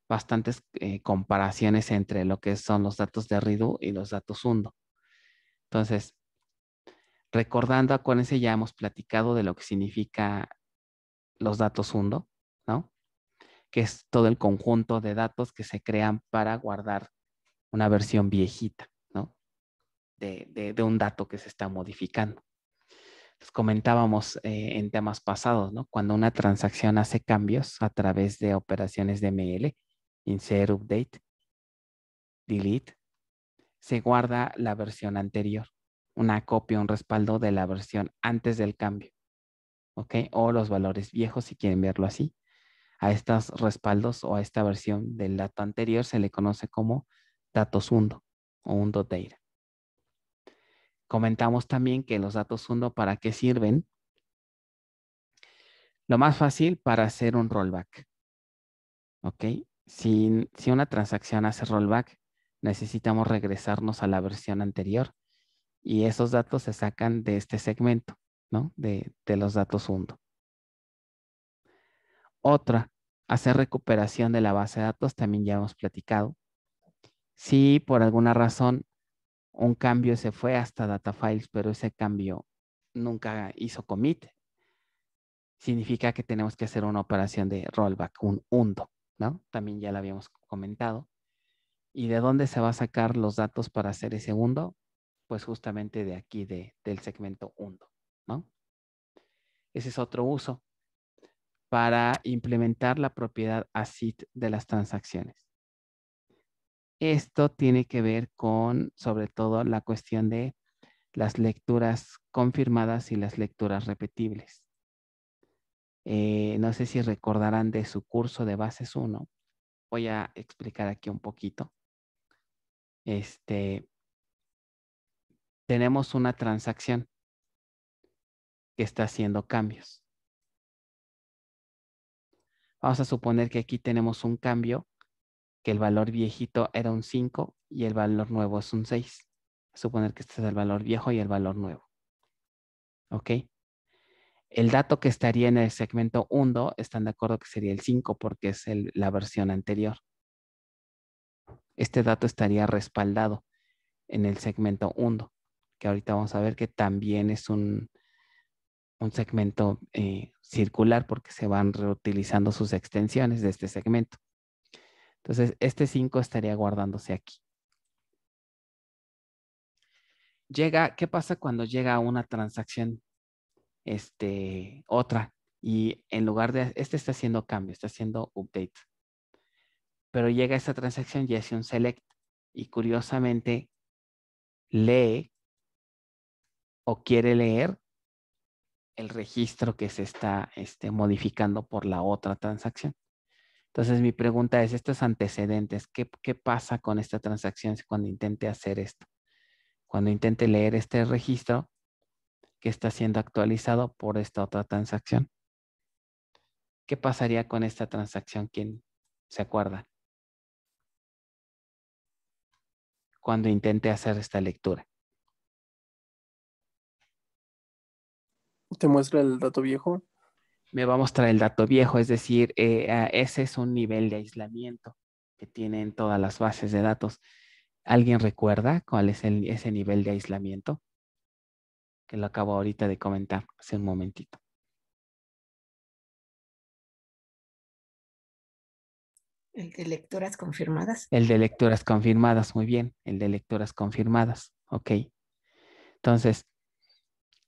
bastantes eh, comparaciones entre lo que son los datos de Ridu y los datos hundo. Entonces, recordando, acuérdense, ya hemos platicado de lo que significa los datos hundo, ¿no? que es todo el conjunto de datos que se crean para guardar una versión viejita, ¿no? De, un dato que se está modificando. Les comentábamos eh, en temas pasados, ¿no? Cuando una transacción hace cambios a través de operaciones de ML, insert, update, delete, se guarda la versión anterior, una copia, un respaldo de la versión antes del cambio, ¿ok? O los valores viejos si quieren verlo así, a estos respaldos o a esta versión del dato anterior se le conoce como datos undo o undo data. Comentamos también que los datos undo para qué sirven. Lo más fácil para hacer un rollback. ¿Ok? Si, una transacción hace rollback, necesitamos regresarnos a la versión anterior y esos datos se sacan de este segmento, ¿no? De, los datos undo. Otra, hacer recuperación de la base de datos, también ya hemos platicado. Si por alguna razón un cambio se fue hasta data files, pero ese cambio nunca hizo commit, significa que tenemos que hacer una operación de rollback, un undo, ¿no? También ya lo habíamos comentado. ¿Y de dónde se va a sacar los datos para hacer ese undo? Pues justamente de aquí, del segmento undo, ¿no? Ese es otro uso para implementar la propiedad ACID de las transacciones. Esto tiene que ver con, sobre todo, la cuestión de las lecturas confirmadas y las lecturas repetibles. Eh, no sé si recordarán de su curso de bases 1. Voy a explicar aquí un poquito. Este, tenemos una transacción que está haciendo cambios. Vamos a suponer que aquí tenemos un cambio, que el valor viejito era un 5 y el valor nuevo es un 6. suponer que este es el valor viejo y el valor nuevo. ¿Ok? El dato que estaría en el segmento 1, están de acuerdo que sería el 5 porque es la versión anterior. Este dato estaría respaldado en el segmento 1, que ahorita vamos a ver que también es un, un segmento eh, circular porque se van reutilizando sus extensiones de este segmento. Entonces, este 5 estaría guardándose aquí. Llega, ¿qué pasa cuando llega una transacción? Este, otra, y en lugar de, este está haciendo cambio, está haciendo update. Pero llega esta transacción y hace un select y curiosamente lee o quiere leer el registro que se está este, modificando por la otra transacción. Entonces mi pregunta es, estos antecedentes, ¿qué, ¿qué, pasa con esta transacción cuando intente hacer esto? Cuando intente leer este registro que está siendo actualizado por esta otra transacción. ¿Qué pasaría con esta transacción? ¿Quién se acuerda?
Cuando intente hacer esta lectura. Te muestra el dato viejo.
Me va a mostrar el dato viejo, es decir, eh, ah, ese es un nivel de aislamiento que tienen todas las bases de datos. ¿Alguien recuerda cuál es ese nivel
de aislamiento? Que lo acabo ahorita de comentar hace un momentito. El de
lecturas confirmadas. El de lecturas confirmadas, muy bien. El de lecturas confirmadas. Ok.
Entonces,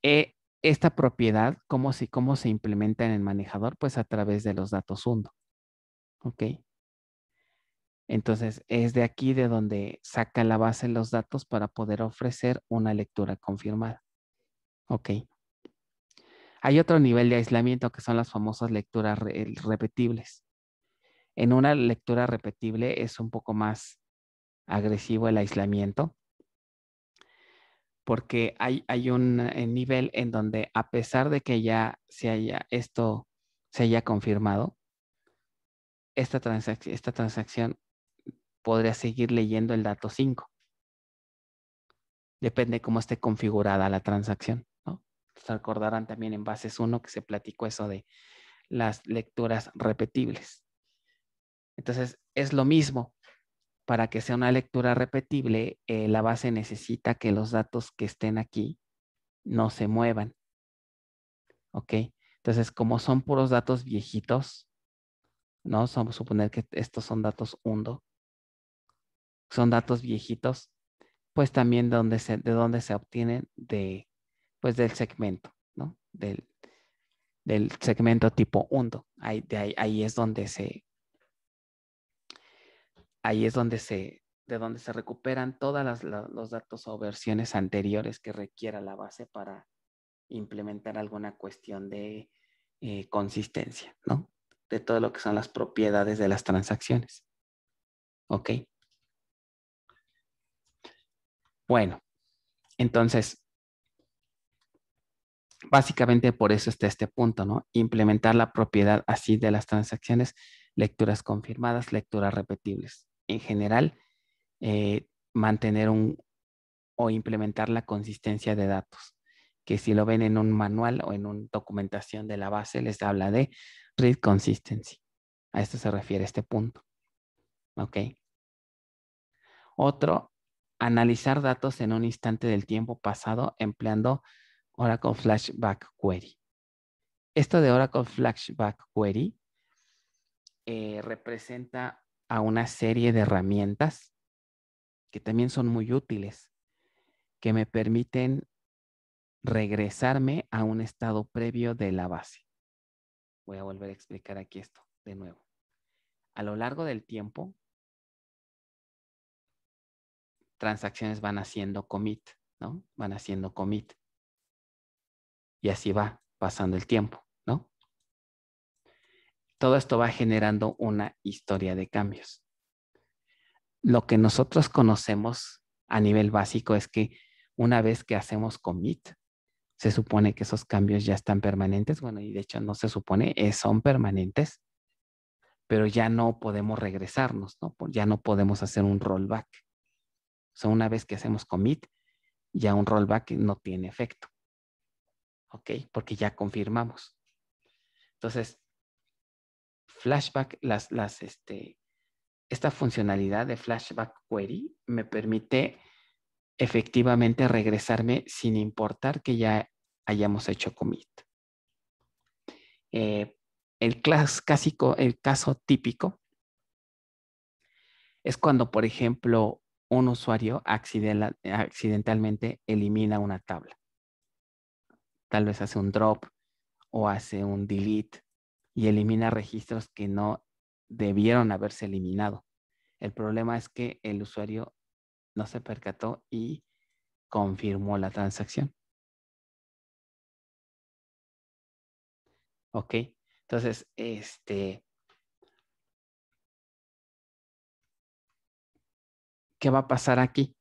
eh, esta propiedad, cómo se, cómo se implementa en el manejador, pues a través de los datos UNDO. ¿Ok? Entonces, es de aquí de donde saca la base los datos para poder ofrecer una lectura confirmada. Ok. Hay otro nivel de aislamiento que son las famosas lecturas repetibles. En una lectura repetible es un poco más agresivo el aislamiento porque hay, un eh, nivel en donde a pesar de que ya se esto se haya confirmado, esta, transacción, podría seguir leyendo el dato 5. Depende cómo esté configurada la transacción. Se acordarán también en bases 1 que se platicó eso de las lecturas repetibles. Entonces, es lo mismo para que sea una lectura repetible, eh, la base necesita que los datos que estén aquí no se muevan. ¿Ok? Entonces, como son puros datos viejitos, ¿no? Vamos a suponer que estos son datos undo. Son datos viejitos, pues también de dónde se, obtienen de, pues del segmento, ¿no? Del, segmento tipo undo. ahí es donde se, ahí es donde se, de donde se recuperan todos los datos o versiones anteriores que requiera la base para implementar alguna cuestión de eh, consistencia, ¿no? De todo lo que son las propiedades de las transacciones.
¿Ok?
Bueno, entonces, básicamente por eso está este punto,
¿no? Implementar la propiedad así de las transacciones, lecturas confirmadas, lecturas repetibles en general eh, mantener un o implementar la consistencia de datos, que si lo ven en un manual o en una documentación de la base les habla de read consistency. A esto se refiere este punto. ¿Ok? Otro, analizar datos en un instante del tiempo pasado empleando Oracle Flashback Query. Esto de Oracle Flashback Query eh, representa a una serie de herramientas que también son muy útiles, que me permiten regresarme a un estado previo de la base.
Voy a volver a explicar aquí esto de nuevo. A lo largo del tiempo, transacciones van haciendo commit, ¿no? Van haciendo commit. Y así va pasando el tiempo
todo esto va generando una historia de cambios. Lo que nosotros conocemos a nivel básico es que una vez que hacemos commit, se supone que esos cambios ya están permanentes, bueno, y de hecho no se supone, eh, son permanentes, pero ya no podemos regresarnos, Ya no podemos hacer un rollback. O una vez que hacemos commit, ya un rollback no tiene efecto. ¿Ok? Porque ya confirmamos. Entonces, Flashback, las, las, este, esta funcionalidad de Flashback Query me permite efectivamente regresarme sin importar que ya hayamos hecho commit. Eh, el, el caso típico es cuando, por ejemplo, un usuario accidentalmente elimina una tabla. Tal vez hace un drop o hace un delete y elimina registros que no debieron haberse eliminado.
El problema es que el usuario no se percató y
confirmó la transacción. Ok, entonces, este,
¿qué va a pasar aquí?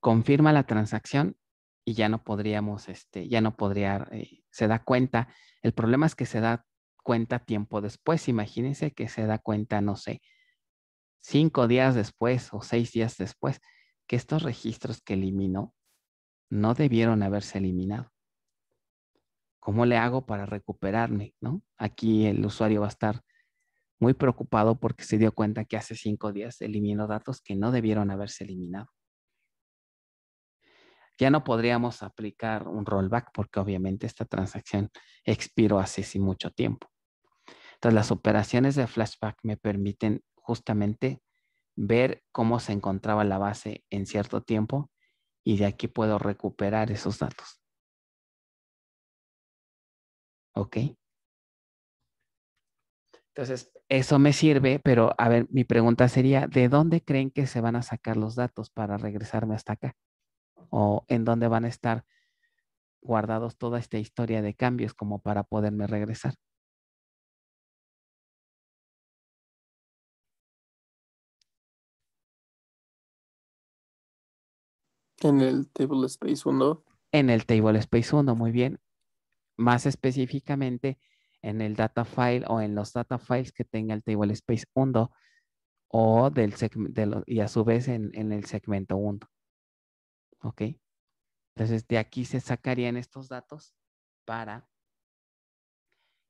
Confirma la transacción y ya no podríamos, este, ya no podría, eh, se da cuenta. El problema es que se da cuenta tiempo después. Imagínense que se da cuenta, no sé, cinco días después o seis días después, que estos registros que eliminó no debieron haberse eliminado. ¿Cómo le hago para recuperarme? ¿no? Aquí el usuario va a estar muy preocupado porque se dio cuenta que hace cinco días eliminó datos que no debieron haberse eliminado ya no podríamos aplicar un rollback porque obviamente esta transacción expiró hace sí mucho tiempo. Entonces las operaciones de flashback me permiten justamente ver cómo se encontraba la base en cierto tiempo
y de aquí puedo recuperar esos datos. ¿Ok? Entonces, eso me sirve, pero
a ver, mi pregunta sería, ¿de dónde creen que se van a sacar los datos para regresarme hasta acá?
o en dónde van a estar guardados toda esta historia de cambios como
para poderme regresar. En el Table Space 1.
En el Table Space 1, muy bien. Más
específicamente en el data file o en los data files que tenga el Table Space 1 o del y a su vez en, en el segmento 1. ¿Ok? Entonces, de aquí se sacarían estos datos para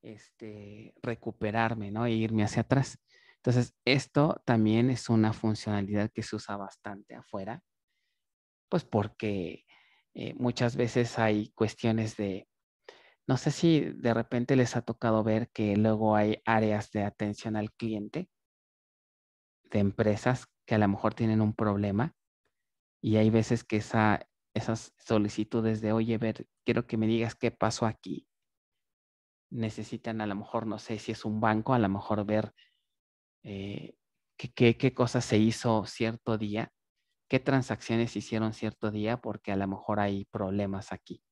este, recuperarme, E irme hacia atrás. Entonces, esto también es una funcionalidad que se usa bastante afuera, pues porque eh, muchas veces hay cuestiones de, no sé si de repente les ha tocado ver que luego hay áreas de atención al cliente de empresas que a lo mejor tienen un problema y hay veces que esa, esas solicitudes de, oye, ver, quiero que me digas qué pasó aquí. Necesitan a lo mejor, no sé si es un banco, a lo mejor ver eh, qué, qué, cosa se hizo cierto día, qué transacciones hicieron cierto día, porque a lo mejor hay problemas aquí.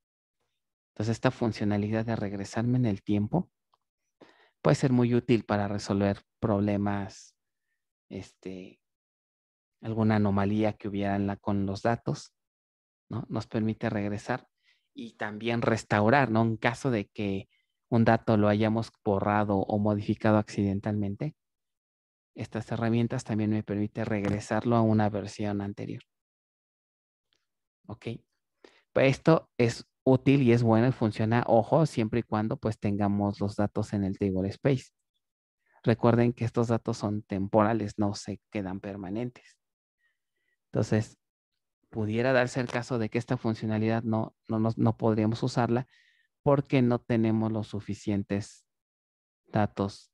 Entonces, esta funcionalidad de regresarme en el tiempo puede ser muy útil para resolver problemas este, alguna anomalía que hubiera la, con los datos, ¿no? Nos permite regresar y también restaurar, ¿no? En caso de que un dato lo hayamos borrado o modificado accidentalmente, estas herramientas también me permiten regresarlo a una versión anterior. ¿Ok? Pues, esto es útil y es bueno y funciona, ojo, siempre y cuando pues tengamos los datos en el table space. Recuerden que estos datos son temporales, no se quedan permanentes. Entonces, pudiera darse el caso de que esta funcionalidad no, no, podríamos usarla porque no tenemos los suficientes datos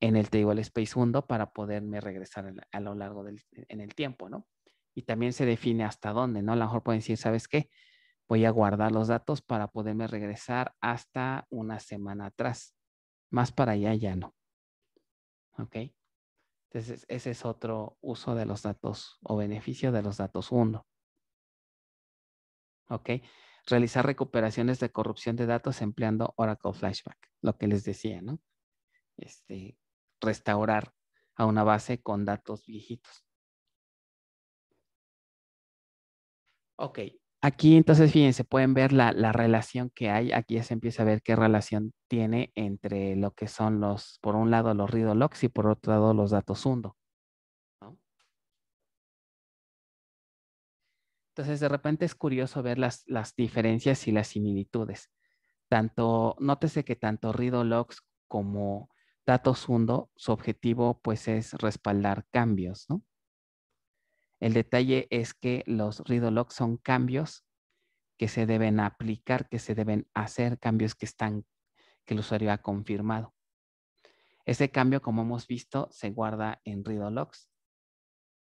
en el table space Mundo para poderme regresar a lo largo del en el tiempo, ¿no? Y también se define hasta dónde, ¿no? A lo mejor pueden decir, ¿sabes qué? Voy a guardar los datos para poderme regresar hasta una semana atrás. Más para allá ya no. ¿Ok? Entonces, ese es otro uso de los datos o beneficio de los datos 1. ¿Ok? Realizar recuperaciones de corrupción de datos empleando Oracle Flashback, lo que les decía, ¿no? Este, restaurar a una base con datos viejitos. Ok, Aquí entonces, fíjense, pueden ver la, relación que hay. Aquí ya se empieza a ver qué relación tiene entre lo que son los, por un lado, los logs y por otro lado, los datos undo. Entonces, de repente es curioso ver las, diferencias y las similitudes. Tanto, nótese que tanto logs como datos undo, su objetivo pues es respaldar cambios, ¿no? El detalle es que los Ridologs son cambios que se deben aplicar, que se deben hacer, cambios que el usuario ha confirmado. Ese cambio, como hemos visto, se guarda en logs.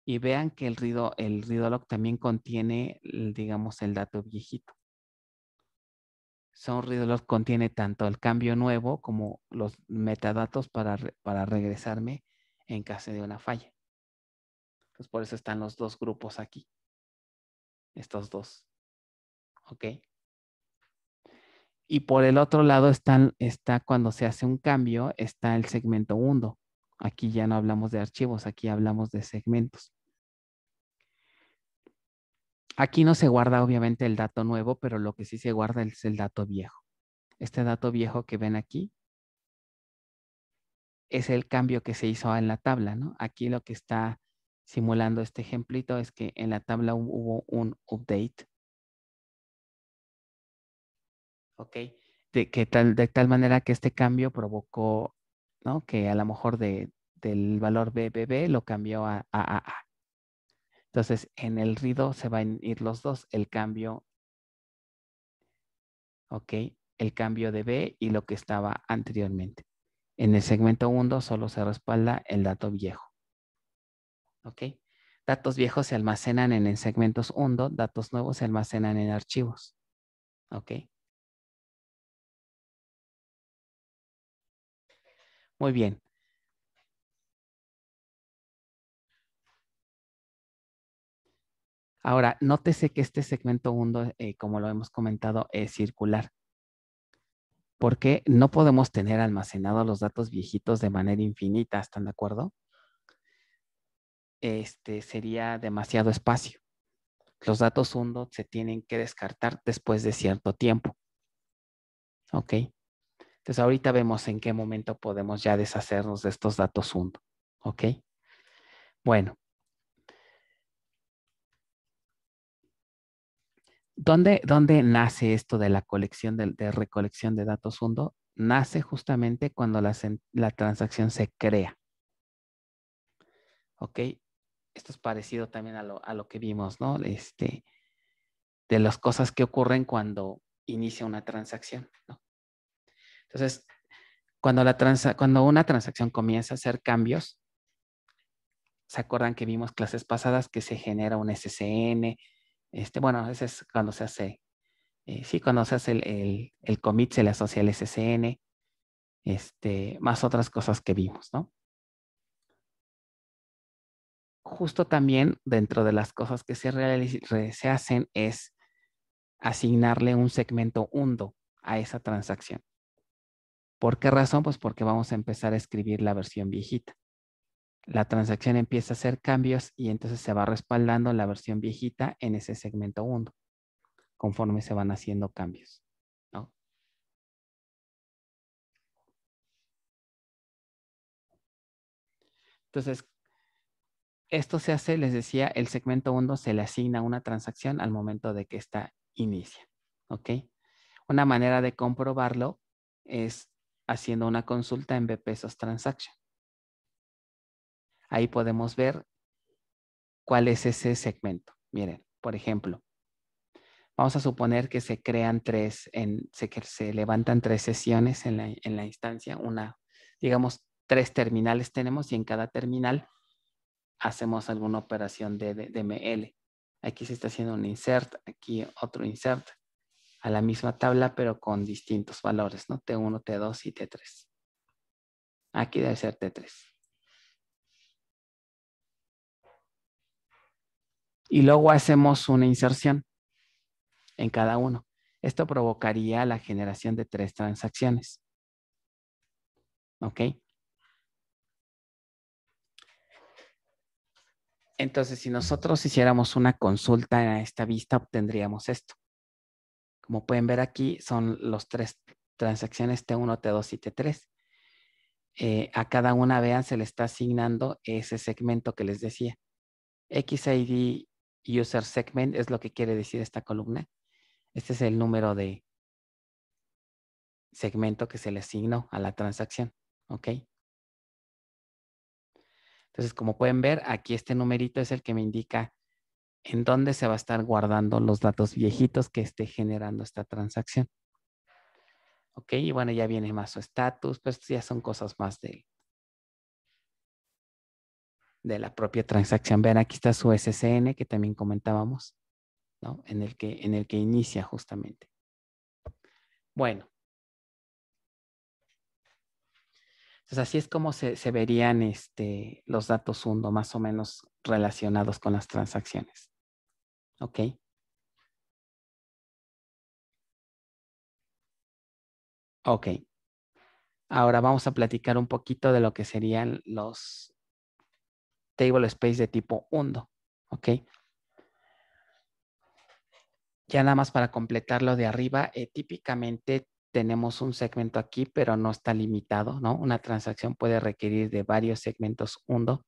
Y vean que el, Rido, el también contiene, digamos, el dato viejito. Son que contiene tanto el cambio nuevo como los metadatos para, para regresarme
en caso de una falla. Entonces, por eso están los dos grupos aquí. Estos dos. ¿Ok? Y
por el otro lado está cuando se hace un cambio, está el segmento 1. Aquí ya no hablamos de archivos, aquí hablamos de segmentos. Aquí no se guarda obviamente el dato nuevo, pero lo que sí se guarda es el dato viejo. Este dato viejo que ven aquí es el cambio que se hizo en la tabla, ¿no? Aquí lo que está simulando este ejemplito es que en la tabla hubo un update. ¿Ok? De, tal, de tal manera que este cambio provocó, ¿no? Que a lo mejor de, del valor BBB lo cambió a AAA. Entonces, en el rido se van a ir los dos, el cambio, ¿ok? El cambio de B y lo que estaba anteriormente. En el segmento 1 solo se respalda el dato viejo. ¿ok? Datos viejos se almacenan en, segmentos
hundo, datos nuevos se almacenan en archivos, ¿ok? Muy bien. Ahora, nótese que este segmento undo, eh, como lo hemos comentado, es circular.
¿Por qué? no podemos tener almacenados los datos viejitos de manera infinita, ¿están de acuerdo? este, sería demasiado espacio. Los datos Undo se tienen que descartar después de cierto tiempo. ¿Ok? Entonces ahorita vemos en qué momento podemos ya deshacernos de estos datos Undo, ¿Ok? Bueno. ¿Dónde, nace esto de la colección de, recolección de datos UNDO? Nace justamente cuando la transacción se crea. ¿Ok? esto es parecido también a lo, a lo que vimos, ¿no? Este, de las cosas que ocurren cuando inicia una transacción, ¿no? Entonces, cuando, la cuando una transacción comienza a hacer cambios, ¿se acuerdan que vimos clases pasadas que se genera un SCN? Este, bueno, ese es cuando se hace, eh, sí, cuando se hace el, el, commit, se le asocia el SCN, este, más otras cosas que vimos, ¿no? justo también dentro de las cosas que se, se hacen es asignarle un segmento hundo a esa transacción. ¿Por qué razón? Pues porque vamos a empezar a escribir la versión viejita. La transacción empieza a hacer cambios y entonces se va respaldando la versión viejita
en ese segmento hundo, conforme se van haciendo cambios.
Entonces, esto se hace, les decía, el segmento 1 se le asigna
una transacción al momento de que esta inicia. ¿Ok? Una manera de comprobarlo es haciendo una consulta en BPSOS Transaction. Ahí podemos ver cuál es ese segmento. Miren, por ejemplo, vamos a suponer que se crean tres, en, se, se levantan tres sesiones en la, en la instancia, una, digamos, tres terminales tenemos y en cada terminal hacemos alguna operación de, DML. Aquí se está haciendo un insert, aquí otro insert a la misma tabla, pero con distintos valores, ¿no? T1, T2 y T3. Aquí debe ser T3.
Y luego hacemos
una inserción en cada uno. Esto provocaría la generación de tres transacciones. ¿Ok? Entonces, si nosotros hiciéramos una consulta a esta vista, obtendríamos esto. Como pueden ver aquí, son los tres transacciones T1, T2 y T3. Eh, a cada una, vean, se le está asignando ese segmento que les decía. XID User
Segment es lo que quiere decir esta columna. Este es el número de segmento que se le asignó a la transacción. ¿Ok?
Entonces, como pueden ver, aquí este numerito es el que me indica en dónde se va a estar guardando los datos viejitos que esté generando esta transacción. Ok, y bueno, ya viene más su estatus, pero ya son cosas más de, de la propia transacción. Vean, aquí está su SSN que también comentábamos, ¿no? En el que, en el que inicia justamente. Bueno, Entonces, así es como se, verían
este, los datos UNDO más o menos relacionados con las transacciones. ¿Ok? Ok. Ahora vamos a platicar un poquito de lo que serían los
table space de tipo UNDO. ¿Ok? Ya nada más para completar lo de arriba, eh, típicamente tenemos un segmento aquí, pero no está limitado, ¿no? Una transacción puede requerir de varios segmentos hundo,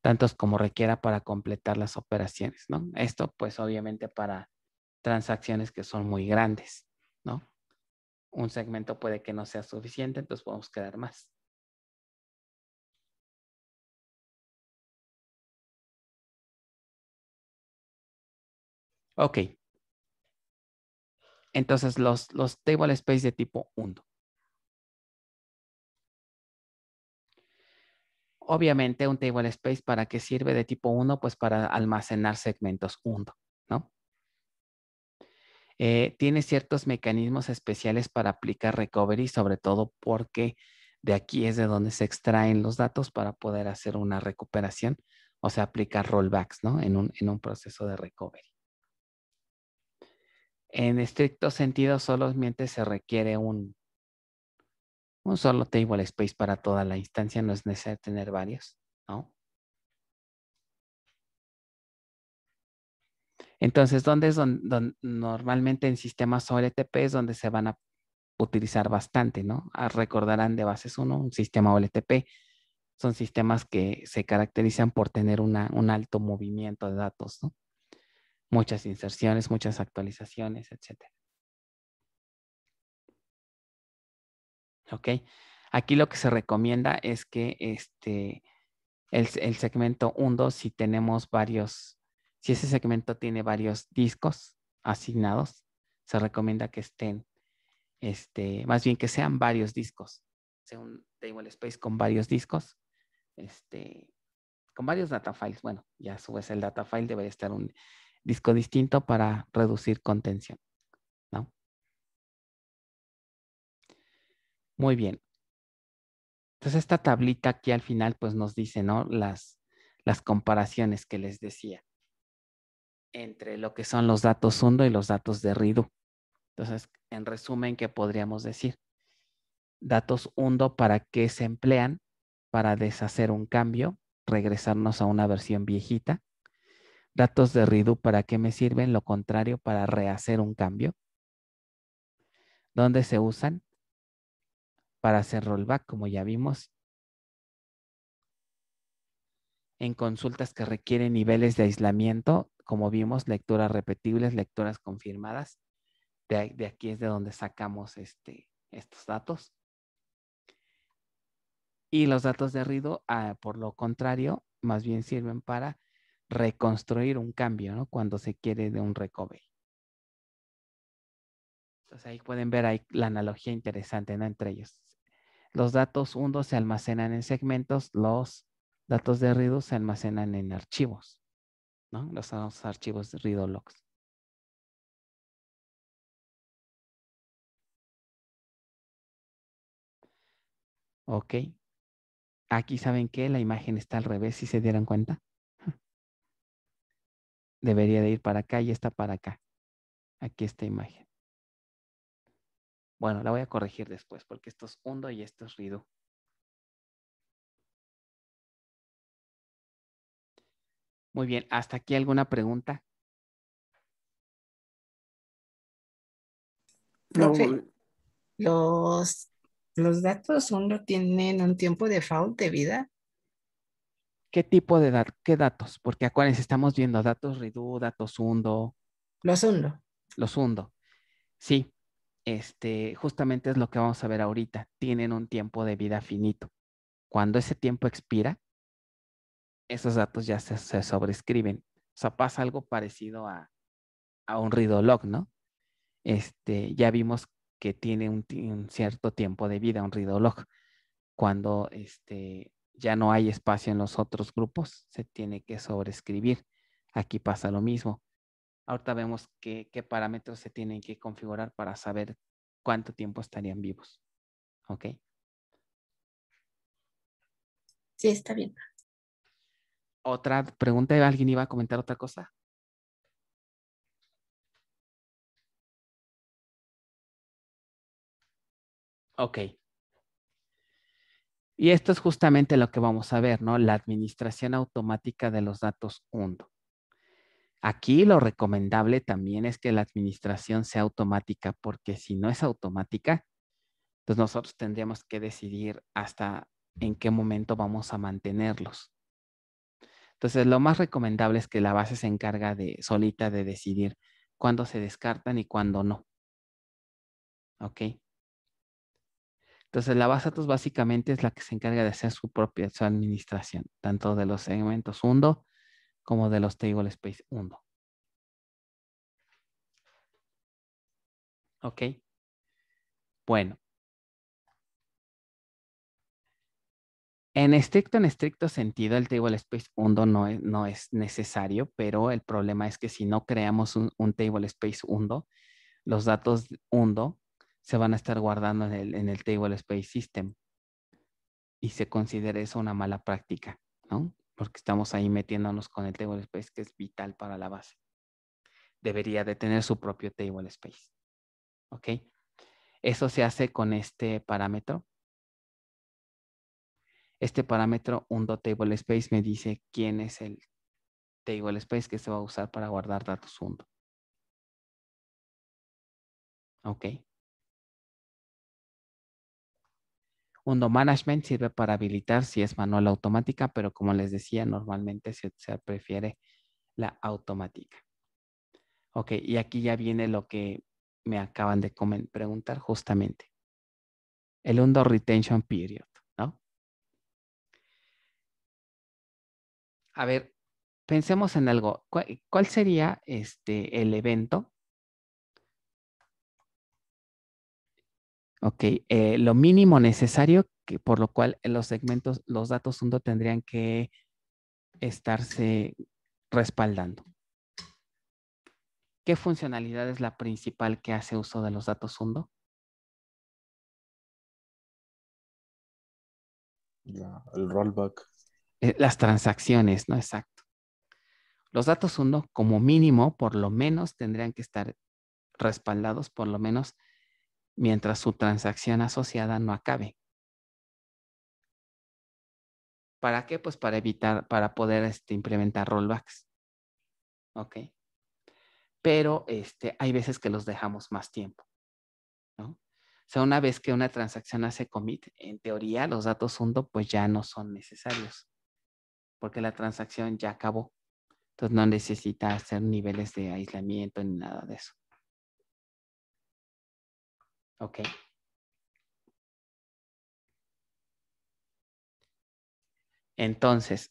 tantos como requiera para completar las operaciones, ¿no? Esto, pues, obviamente para transacciones que son muy grandes, ¿no?
Un segmento puede que no sea suficiente, entonces podemos quedar más. Ok, entonces, los, table space de tipo 1.
Obviamente, un table space, ¿para qué sirve de tipo 1? Pues para almacenar segmentos 1, ¿no? Eh, tiene ciertos mecanismos especiales para aplicar recovery, sobre todo porque de aquí es de donde se extraen los datos para poder hacer una recuperación, o sea, aplicar rollbacks, ¿no? En un, en un proceso de recovery en estricto sentido solamente se requiere
un, un solo table space para toda la instancia, no es necesario tener varios, ¿no?
Entonces, ¿dónde es donde, normalmente en sistemas OLTP es donde se van a utilizar bastante, ¿no? Ah, recordarán de bases uno, un sistema OLTP. Son sistemas que se caracterizan por tener una, un alto movimiento de datos, ¿no? muchas inserciones, muchas actualizaciones, etcétera. ¿Ok? Aquí lo que se recomienda es que este, el, segmento 1, 2 si tenemos varios, si ese segmento tiene varios discos asignados, se recomienda que estén, este, más bien que sean varios discos, sea un table space con varios discos, este, con varios data files. Bueno, ya vez el data file, debería estar un,
disco distinto para reducir contención. ¿no? Muy bien. Entonces esta tablita aquí al final pues
nos dice ¿no? las, comparaciones que les decía entre lo que son los datos hundo y los datos de RIDU. Entonces, en resumen, ¿qué podríamos decir? Datos hundo ¿para qué se emplean? Para deshacer un cambio, regresarnos a una versión viejita datos de redo para qué me sirven, lo contrario, para rehacer un cambio. ¿Dónde se usan? Para hacer rollback, como ya vimos. En consultas que requieren niveles de aislamiento, como vimos, lecturas repetibles, lecturas confirmadas. De, aquí es de donde sacamos este, estos datos. Y los datos de RIDO, ah, por lo contrario, más bien sirven para reconstruir un cambio, ¿no? Cuando se quiere de un recovery. Entonces ahí pueden ver la analogía interesante, ¿no? Entre ellos. Los datos undo se almacenan en segmentos, los
datos de RIDO se almacenan en archivos, ¿no? Los, los archivos RIDO
logs. Ok. Aquí saben que
la imagen está al revés, si se dieron cuenta debería de ir para
acá y está para acá. Aquí esta imagen.
Bueno, la voy a corregir después porque esto es hundo y esto es redo.
Muy bien, ¿hasta aquí alguna pregunta? los, los datos uno tienen un tiempo de fault de vida.
¿Qué tipo de datos? ¿Qué datos? Porque acuérdense, estamos viendo datos RIDU, datos hundo. Los Undo. Los Undo. Sí, este, justamente es lo que vamos a ver ahorita. Tienen un tiempo de vida finito. Cuando ese tiempo expira, esos datos ya se, se sobrescriben. O sea, pasa algo parecido a, a un ridolog, ¿no? Este, ya vimos que tiene un, cierto tiempo de vida, un ridolog. Cuando este, ya no hay espacio en los otros grupos, se tiene que sobreescribir. Aquí pasa lo mismo. Ahorita vemos qué parámetros se tienen que configurar para saber cuánto tiempo
estarían vivos. ¿Ok?
Sí, está bien. Otra pregunta, ¿alguien iba a comentar otra cosa? Ok.
Y esto es justamente lo que vamos a ver,
¿no? La administración automática de los datos UNDO. Aquí lo recomendable también es que la administración sea automática, porque si no es automática, entonces pues nosotros tendríamos que decidir hasta en qué momento vamos a mantenerlos. Entonces, lo más recomendable es que la base se encarga de solita de decidir cuándo se descartan y cuándo no. ¿Ok? Entonces, la base de datos básicamente es la que se encarga de hacer su propia administración,
tanto de los segmentos UNDO como de los table space UNDO.
Ok. Bueno. En estricto, en estricto
sentido, el table space undo no es, no es necesario, pero el problema es que si no creamos un, un table space undo, los datos undo se van a estar guardando en el, en Table Space System. Y se considera eso una mala práctica, ¿no? Porque estamos ahí metiéndonos con el Table Space que es vital para la base. Debería de tener su propio Table Space. ¿Ok? Eso se hace con este parámetro. Este parámetro, un
table space, me dice quién es el table space que se va a usar para guardar datos undo. Ok. Undo Management sirve para habilitar si es manual o automática,
pero como les decía, normalmente se, prefiere la automática. Ok, y aquí ya viene lo que me acaban de preguntar justamente.
El Undo Retention Period, ¿no? A ver, pensemos en algo. ¿Cuál, cuál sería este, el evento
Ok, eh, lo mínimo necesario, que por lo cual los segmentos, los datos UNDO tendrían que estarse respaldando.
¿Qué funcionalidad es la principal que hace uso de los datos UNDO?
el rollback.
Eh, las transacciones, ¿no? Exacto. Los datos UNDO, como mínimo, por lo menos tendrían que estar respaldados por lo menos mientras su transacción asociada no acabe. ¿Para qué? Pues para evitar, para poder este, implementar rollbacks. ¿Ok?
Pero este, hay veces que los dejamos más tiempo. O sea, una vez que una transacción hace commit, en teoría los datos hundo pues ya no son necesarios porque la transacción ya acabó. Entonces no necesita hacer niveles de
aislamiento ni nada de eso. Ok.
Entonces,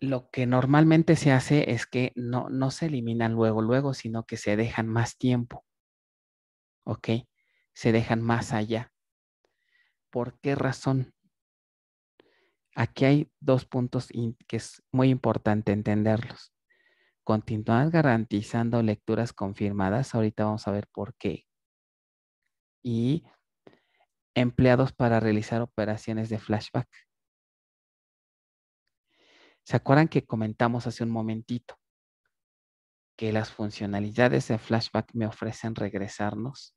lo que normalmente se hace es que no, no se eliminan luego, luego, sino que se dejan más tiempo. ¿Ok? Se dejan más allá. ¿Por qué razón? Aquí hay dos puntos que es muy importante entenderlos. Continuar garantizando lecturas confirmadas. Ahorita vamos a ver por qué y empleados para realizar operaciones de flashback. ¿Se acuerdan que comentamos hace un momentito que las funcionalidades de flashback me ofrecen regresarnos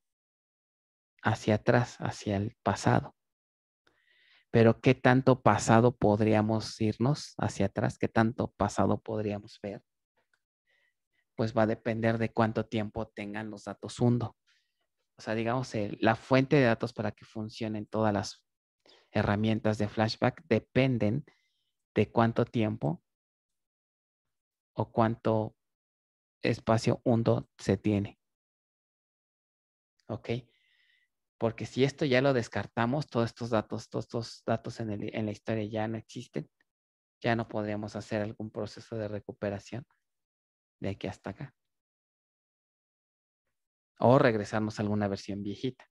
hacia atrás, hacia el pasado? Pero ¿qué tanto pasado podríamos irnos hacia atrás? ¿Qué tanto pasado podríamos ver? Pues va a depender de cuánto tiempo tengan los datos hundo o sea, digamos, eh, la fuente de datos para que funcionen todas las herramientas de flashback dependen
de cuánto tiempo o cuánto espacio hundo se tiene. ¿Ok?
Porque si esto ya lo descartamos, todos estos datos, todos estos datos en, en la historia ya no existen,
ya no podríamos hacer algún proceso de recuperación
de aquí hasta acá
o regresarnos a alguna versión viejita.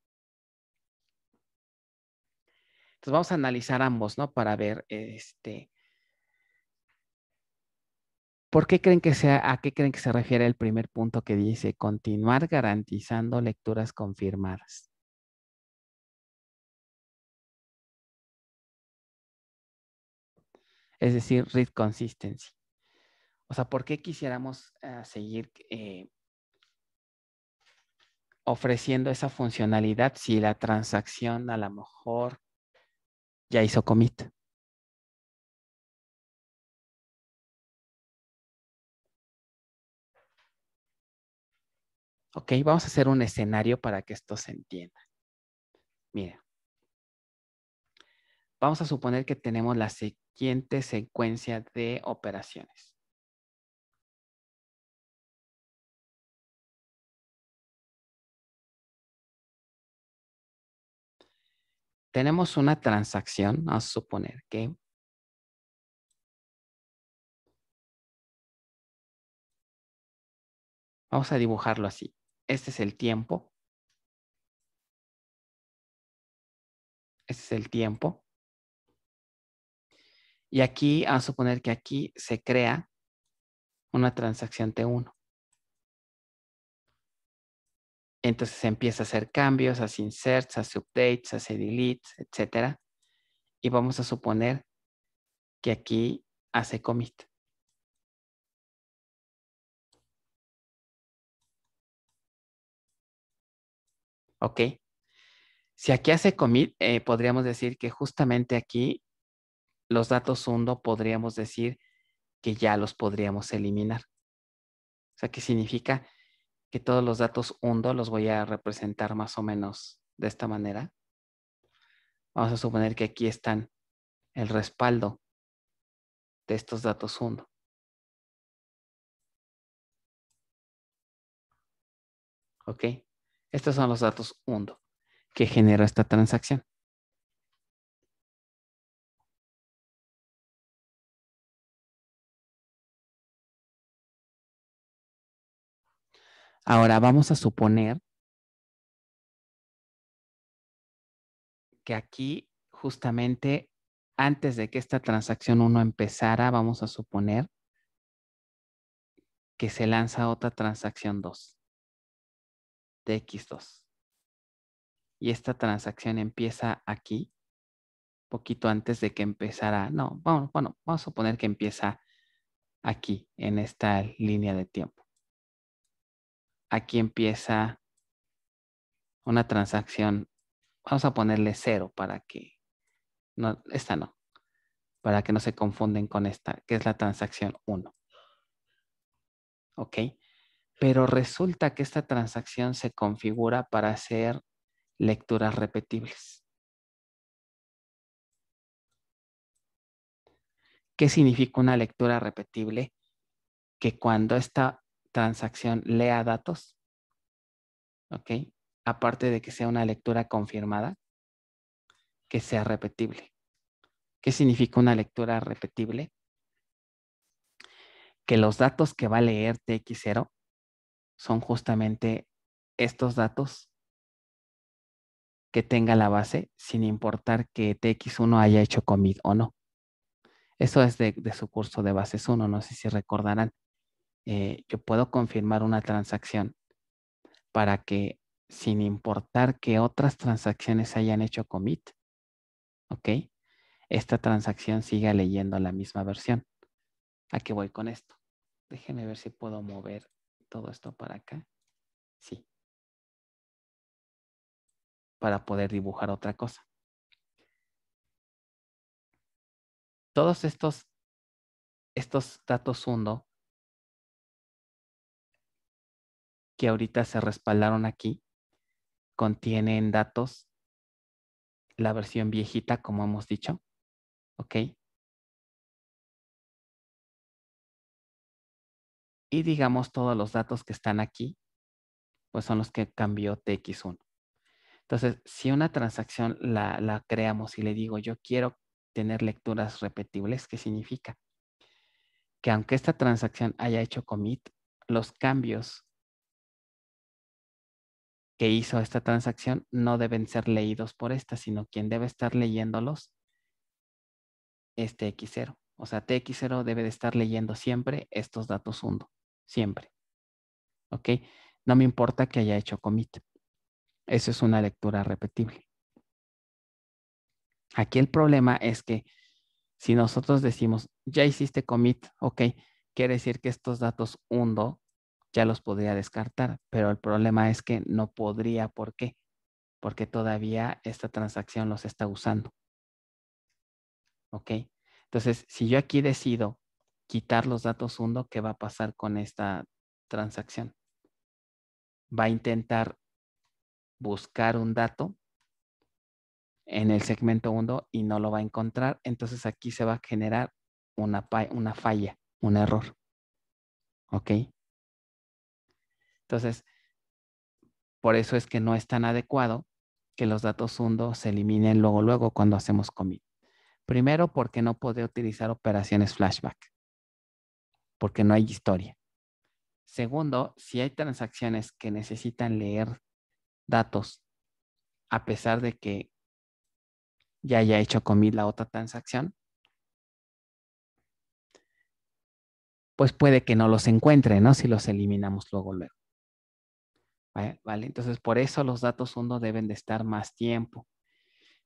Entonces vamos a analizar ambos, ¿no? Para ver este,
¿Por qué creen que sea, a qué creen que se refiere el
primer punto que dice continuar garantizando lecturas confirmadas? Es decir, read consistency.
O sea, ¿por qué quisiéramos eh, seguir
eh, ofreciendo esa funcionalidad si la
transacción a lo mejor ya hizo commit. Ok, vamos a hacer un escenario para que esto se entienda.
Mira, vamos a suponer que tenemos la siguiente
secuencia de operaciones. tenemos una transacción, a suponer que vamos a dibujarlo así. Este es el tiempo. Este es el tiempo.
Y aquí, a suponer que aquí se crea una transacción T1.
Entonces empieza a hacer cambios, hace inserts,
hace updates, hace deletes, etc. Y vamos a suponer
que aquí hace commit. ¿Ok?
Si aquí hace commit, eh, podríamos decir que justamente aquí los datos
hundo podríamos decir que ya los podríamos eliminar. O sea, ¿qué significa? todos los datos undo los voy a representar más o menos de esta
manera. Vamos a suponer que aquí están el respaldo
de estos datos undo. ¿Ok? Estos son los datos undo que genera esta transacción. Ahora vamos a suponer
que aquí justamente antes de que esta transacción 1 empezara, vamos a suponer que se lanza otra transacción 2 de X2. Y esta
transacción empieza aquí, poquito antes de que empezara, no, bueno, bueno, vamos a suponer que empieza aquí, en esta línea de tiempo aquí empieza una transacción. Vamos a ponerle cero para que, no, esta no, para que no se confunden con esta, que es la transacción 1. ¿Ok?
Pero resulta que esta transacción se configura para hacer lecturas repetibles. ¿Qué significa una lectura repetible? Que cuando esta transacción
lea datos, ¿ok? Aparte de que sea una lectura confirmada, que sea repetible. ¿Qué significa una lectura
repetible? Que los datos que va a leer TX0 son justamente estos datos
que tenga la base sin importar que TX1 haya hecho commit o no. Eso es de, de su curso de bases 1, no sé si recordarán yo eh, puedo confirmar una transacción para que sin importar que otras transacciones hayan hecho commit, ¿ok? Esta transacción siga leyendo
la misma versión. ¿A qué voy con esto? Déjenme ver si puedo mover
todo esto para acá. Sí. Para poder dibujar otra cosa. Todos estos, estos datos 1
que ahorita se respaldaron aquí contienen datos,
la versión viejita, como hemos dicho, ¿ok? Y digamos todos los datos
que están aquí, pues son los que cambió TX1. Entonces, si
una transacción la, la creamos y le digo, yo quiero tener lecturas repetibles, ¿qué significa? Que aunque esta transacción haya hecho commit, los cambios que hizo esta transacción no deben ser leídos por esta, sino quien debe estar leyéndolos es TX0. O sea, TX0 debe de estar leyendo siempre estos datos 1, siempre. ¿Ok? No me importa que haya hecho commit. Eso es una lectura repetible. Aquí el problema es que si nosotros decimos, ya hiciste commit, ok, quiere decir que estos datos undo ya los podría descartar, pero el problema es que no podría, ¿por qué? Porque todavía esta transacción los está usando. ¿Ok? Entonces, si yo aquí decido quitar los datos hundo, ¿qué va a pasar con esta transacción? Va a intentar buscar un dato en el segmento hundo y no lo va a encontrar. Entonces aquí se va a generar una, una falla,
un error. ¿Ok?
Entonces, por eso es que no es tan adecuado que los datos undo se eliminen luego, luego cuando hacemos commit. Primero, porque no puede utilizar operaciones flashback, porque no hay historia. Segundo, si hay transacciones que necesitan leer datos, a pesar de que ya haya hecho commit la otra transacción, pues puede que no los encuentre, ¿no? Si los eliminamos luego, luego. ¿Vale? Entonces, por eso los datos 1 deben de estar más tiempo.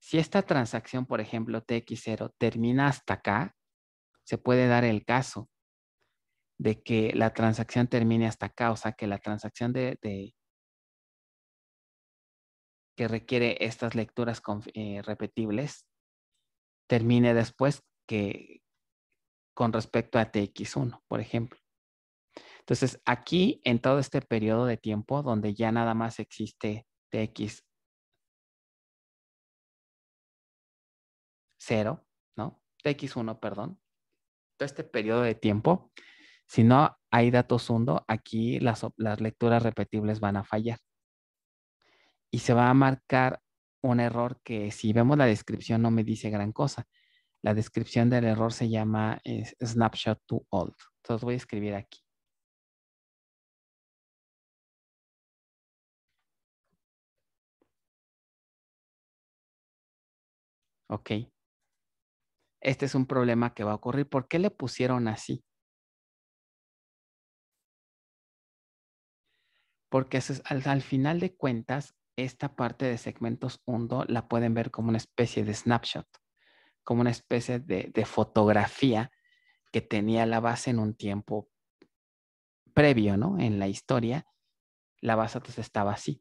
Si esta transacción, por ejemplo, TX0 termina hasta acá,
se puede dar el caso de que la transacción termine hasta acá, o sea, que la transacción de, que requiere estas lecturas eh, repetibles termine después que
con respecto a TX1, por ejemplo. Entonces, aquí, en todo
este periodo de tiempo donde ya nada más existe tx 0, ¿no? tx1, perdón. Todo este periodo de tiempo, si no hay datos hundo, aquí las,
lecturas repetibles van a fallar. Y se va a marcar un error que si vemos la descripción no me dice gran cosa. La descripción del error se
llama eh, snapshot to old. Entonces voy a escribir aquí. Ok. Este es un problema que va a
ocurrir. ¿Por qué le pusieron así? Porque al, final de cuentas, esta parte de segmentos hundo
la pueden ver como una especie de snapshot, como una especie de, fotografía que tenía la base en un tiempo previo, ¿no? En la historia, la base pues, estaba así.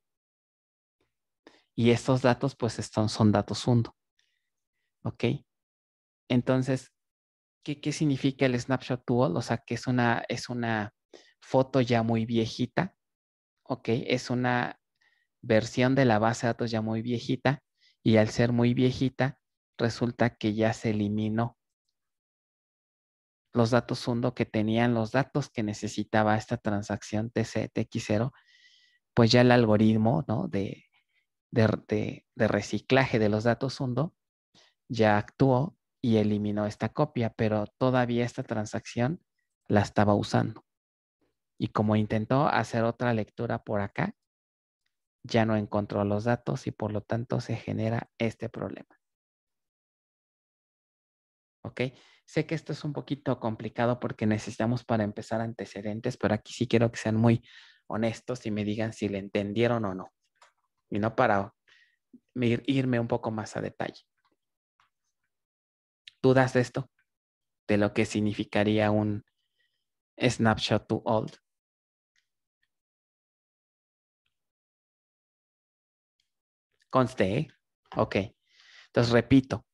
Y estos datos, pues, son datos hundo. ¿ok? Entonces, ¿qué, ¿qué, significa el snapshot tool? O sea, que es una, es una foto ya muy viejita, ¿ok? Es una versión de la base de datos ya muy viejita y al ser muy viejita, resulta que ya se eliminó los datos Hundo que tenían los datos que necesitaba esta transacción TC, TX0, pues ya el algoritmo ¿no? de, de, de, de reciclaje de los datos Hundo ya actuó y eliminó esta copia, pero todavía esta transacción la estaba usando. Y como intentó hacer otra lectura por acá, ya no encontró los datos y por lo tanto se genera este problema. ¿Ok? Sé que esto es un poquito complicado porque necesitamos para empezar antecedentes, pero aquí sí quiero que sean muy honestos y me digan si le entendieron o no. Y no para irme un poco más a detalle. ¿Dudas de esto?
De lo que significaría un snapshot to old. Conste, ¿eh? Ok. Entonces, repito.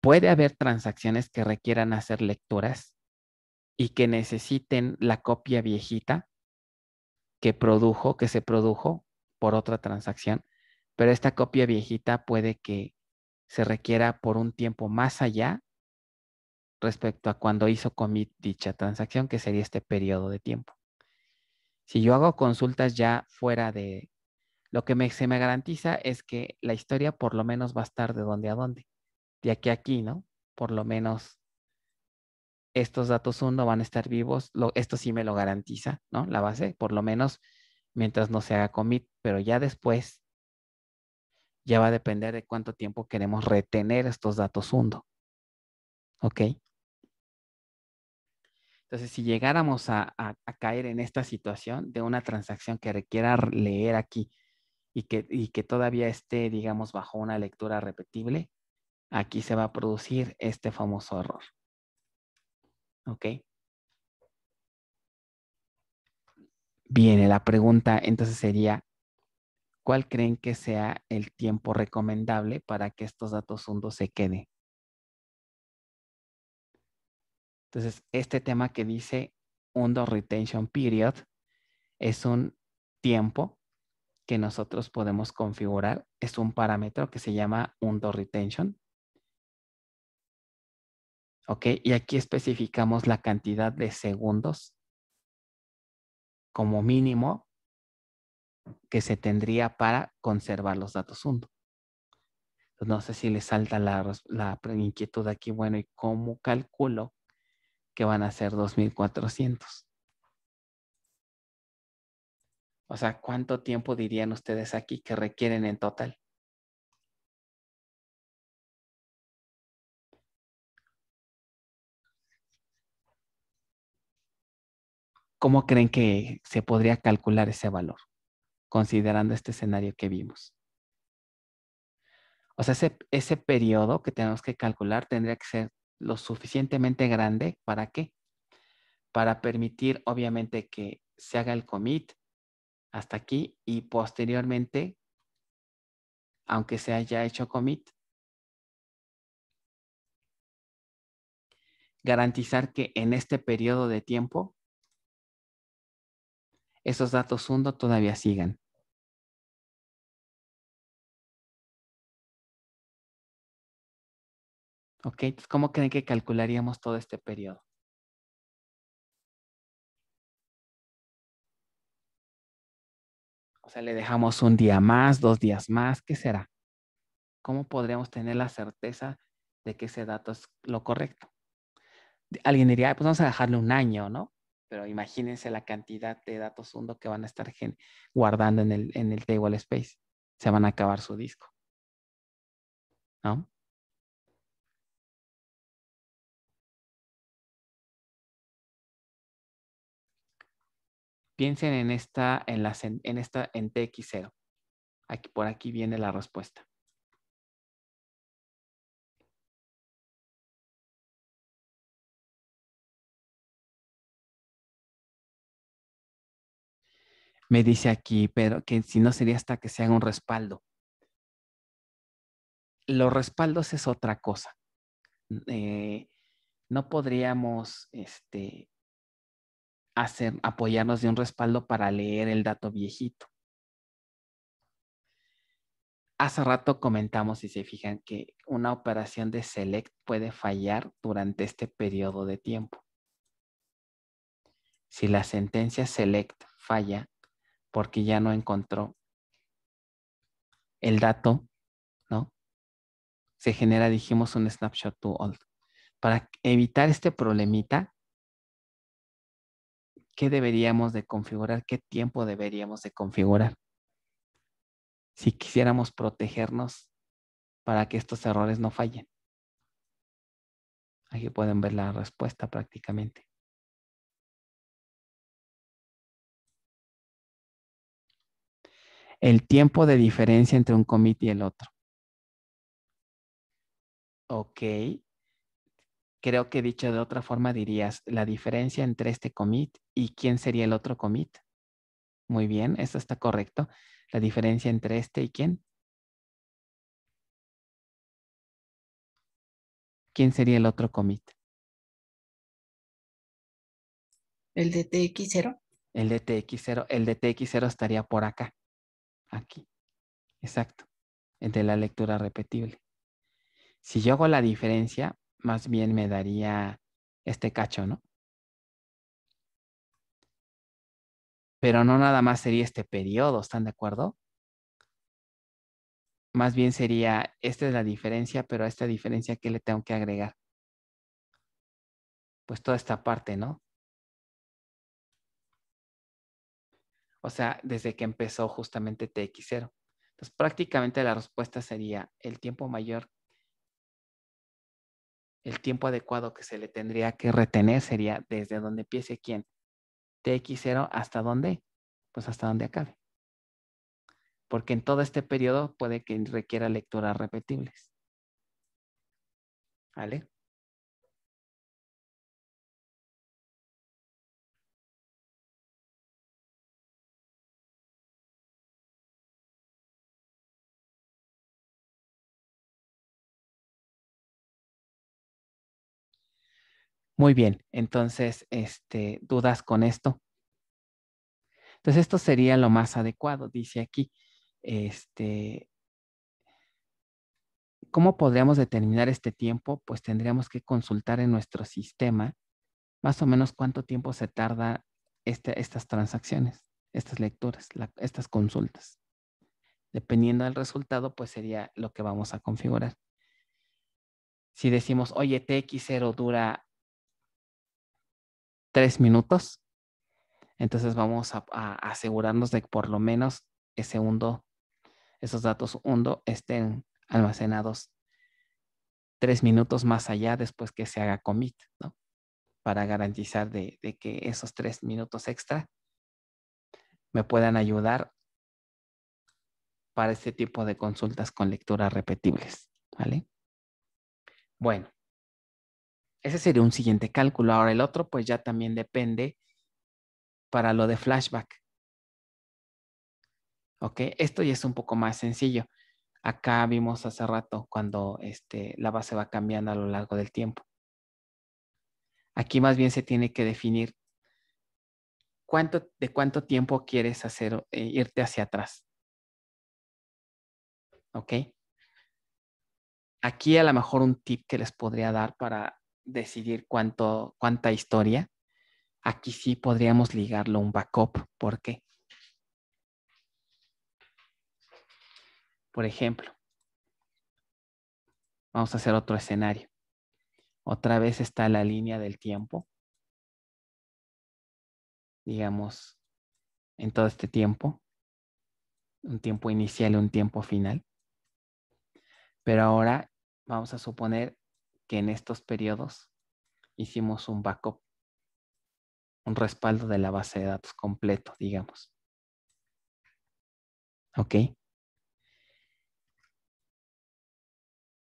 Puede haber
transacciones que requieran hacer lecturas y que necesiten la copia viejita que produjo, que se produjo por otra transacción, pero esta copia viejita puede que se requiera por un tiempo más allá respecto a cuando hizo commit dicha transacción, que sería este periodo de tiempo. Si yo hago consultas ya fuera de lo que me, se me garantiza es que la historia por lo menos va a estar de donde a dónde, de aquí a aquí, ¿no? Por lo menos estos datos uno van a estar vivos, esto sí me lo garantiza, ¿no? La base, por lo menos mientras no se haga commit, pero ya después ya va a depender de cuánto tiempo queremos retener estos datos hundo. ¿Ok? Entonces, si llegáramos a, caer en esta situación de una transacción que requiera leer aquí y que, y que todavía esté, digamos, bajo una lectura repetible, aquí se va a producir este famoso error. ¿Ok? Viene la pregunta entonces sería, ¿cuál creen que sea el tiempo recomendable para que estos datos hundos se queden? Entonces, este tema que dice Undo Retention Period es un tiempo que nosotros podemos configurar. Es un parámetro que se llama Undo Retention. ¿Ok? Y aquí especificamos la cantidad de segundos como mínimo que se tendría para conservar los datos uno. Pues no sé si le salta la, la inquietud aquí, bueno, ¿y cómo calculo que van a ser 2400?
O sea, ¿cuánto tiempo dirían ustedes aquí que requieren en total? ¿Cómo creen
que se podría calcular ese valor? considerando este escenario que vimos. O sea, ese, periodo que tenemos que calcular tendría que ser lo suficientemente grande para qué? Para permitir, obviamente, que
se haga el commit hasta aquí y posteriormente, aunque se haya hecho commit, garantizar que en este periodo de tiempo
esos datos hundo todavía sigan. ¿Ok? ¿Cómo creen que calcularíamos todo este periodo?
O sea, le dejamos un día más, dos días
más, ¿qué será? ¿Cómo podríamos tener la certeza de que ese dato es lo correcto? Alguien diría, pues vamos a dejarle un año, ¿no? Pero imagínense la cantidad de datos hundo que van a estar guardando en el, en el table space. Se van a acabar
su disco. ¿No? Piensen en esta, en, la, en esta, en TX0. Aquí, por aquí viene la respuesta. Me dice aquí, pero que si no sería hasta que se haga un respaldo.
Los respaldos es otra cosa. Eh, no podríamos este, hacer, apoyarnos
de un respaldo para leer el dato viejito. Hace rato comentamos, si se fijan, que una operación de select puede fallar durante este periodo de tiempo. Si la sentencia select falla porque ya no encontró
el dato,
¿no? Se genera, dijimos, un snapshot to old. Para evitar este problemita, qué deberíamos de configurar, qué tiempo deberíamos de configurar. Si quisiéramos
protegernos para que estos errores no fallen. Aquí pueden ver la respuesta prácticamente. El tiempo de diferencia entre un
commit y el otro. Ok,
Creo que dicho de otra forma dirías la diferencia entre este commit y quién sería el otro
commit. Muy bien, eso está correcto. La diferencia entre este y quién. ¿Quién sería el otro commit? El de TX0.
El de TX0. El de TX0 estaría por acá. Aquí. Exacto.
El la lectura repetible. Si yo hago la diferencia, más bien
me daría este cacho, ¿no? Pero no nada más sería este periodo, ¿están de acuerdo? Más bien sería, esta es la diferencia, pero a esta diferencia, ¿qué le tengo que agregar? Pues toda esta parte, ¿no? O sea, desde que empezó justamente TX0. Entonces, prácticamente
la respuesta sería el tiempo mayor el tiempo adecuado que se le tendría que retener sería desde donde empiece quién. TX0 hasta dónde? Pues hasta donde acabe. Porque en todo este periodo
puede que requiera lecturas repetibles. ¿Vale? Muy bien, entonces, este, ¿dudas con esto?
Entonces, esto sería lo más adecuado, dice aquí. Este, ¿Cómo podríamos determinar este tiempo? Pues tendríamos que consultar en nuestro sistema más o menos cuánto tiempo se tarda este, estas transacciones, estas lecturas, estas consultas. Dependiendo del resultado, pues sería lo que vamos a configurar. Si decimos, oye, TX0 dura tres minutos. Entonces vamos a, asegurarnos de que por lo menos ese hundo, esos datos undo estén almacenados tres minutos más allá después que se haga commit, ¿no? Para garantizar de, que esos tres minutos extra
me puedan ayudar para este tipo de consultas con lecturas
repetibles, ¿vale?
Bueno,
ese sería un siguiente cálculo. Ahora el otro pues ya también depende para lo de flashback. ¿Ok? Esto ya es un poco más sencillo. Acá vimos hace rato cuando este, la base va cambiando a lo largo del tiempo.
Aquí más bien se tiene que definir cuánto, de cuánto tiempo quieres hacer, eh, irte hacia atrás.
¿Ok? Aquí a lo mejor un tip que les podría dar para decidir cuánto, cuánta historia, aquí sí podríamos ligarlo un backup. ¿Por qué? Por
ejemplo, vamos a hacer otro escenario. Otra vez está la línea del tiempo. Digamos,
en todo este tiempo. Un tiempo inicial y un tiempo final. Pero ahora vamos a suponer que en estos periodos hicimos un backup, un respaldo de la base de datos
completo, digamos. ¿Ok?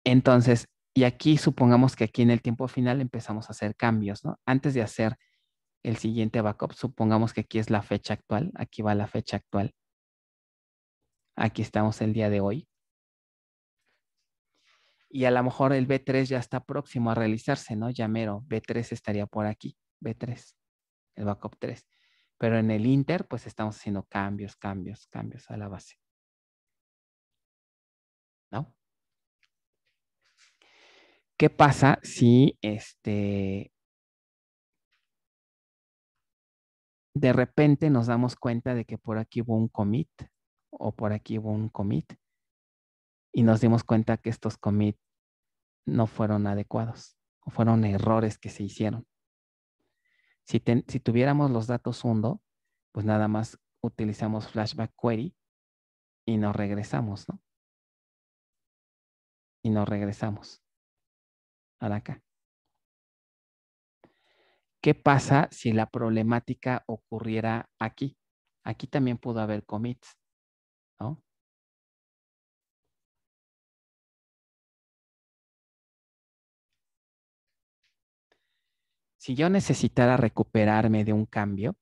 Entonces, y aquí supongamos que aquí en el tiempo
final empezamos a hacer cambios, ¿no? Antes de hacer el siguiente backup, supongamos que aquí es la fecha actual, aquí va la fecha actual. Aquí estamos el día de hoy y a lo mejor el B3 ya está próximo a realizarse, ¿no? Ya mero, B3 estaría por aquí, B3, el backup 3. Pero en el Inter, pues estamos haciendo cambios, cambios, cambios a la base.
¿No? ¿Qué pasa si este... De repente
nos damos cuenta de que por aquí hubo un commit o por aquí hubo un commit y nos dimos cuenta que estos commits no fueron adecuados fueron errores que se hicieron. Si, si tuviéramos los datos hundo,
pues nada más utilizamos flashback query y nos regresamos, ¿no? Y nos regresamos a acá. ¿Qué pasa si la problemática ocurriera
aquí? Aquí también pudo haber commits, ¿no? si yo necesitara recuperarme de un cambio,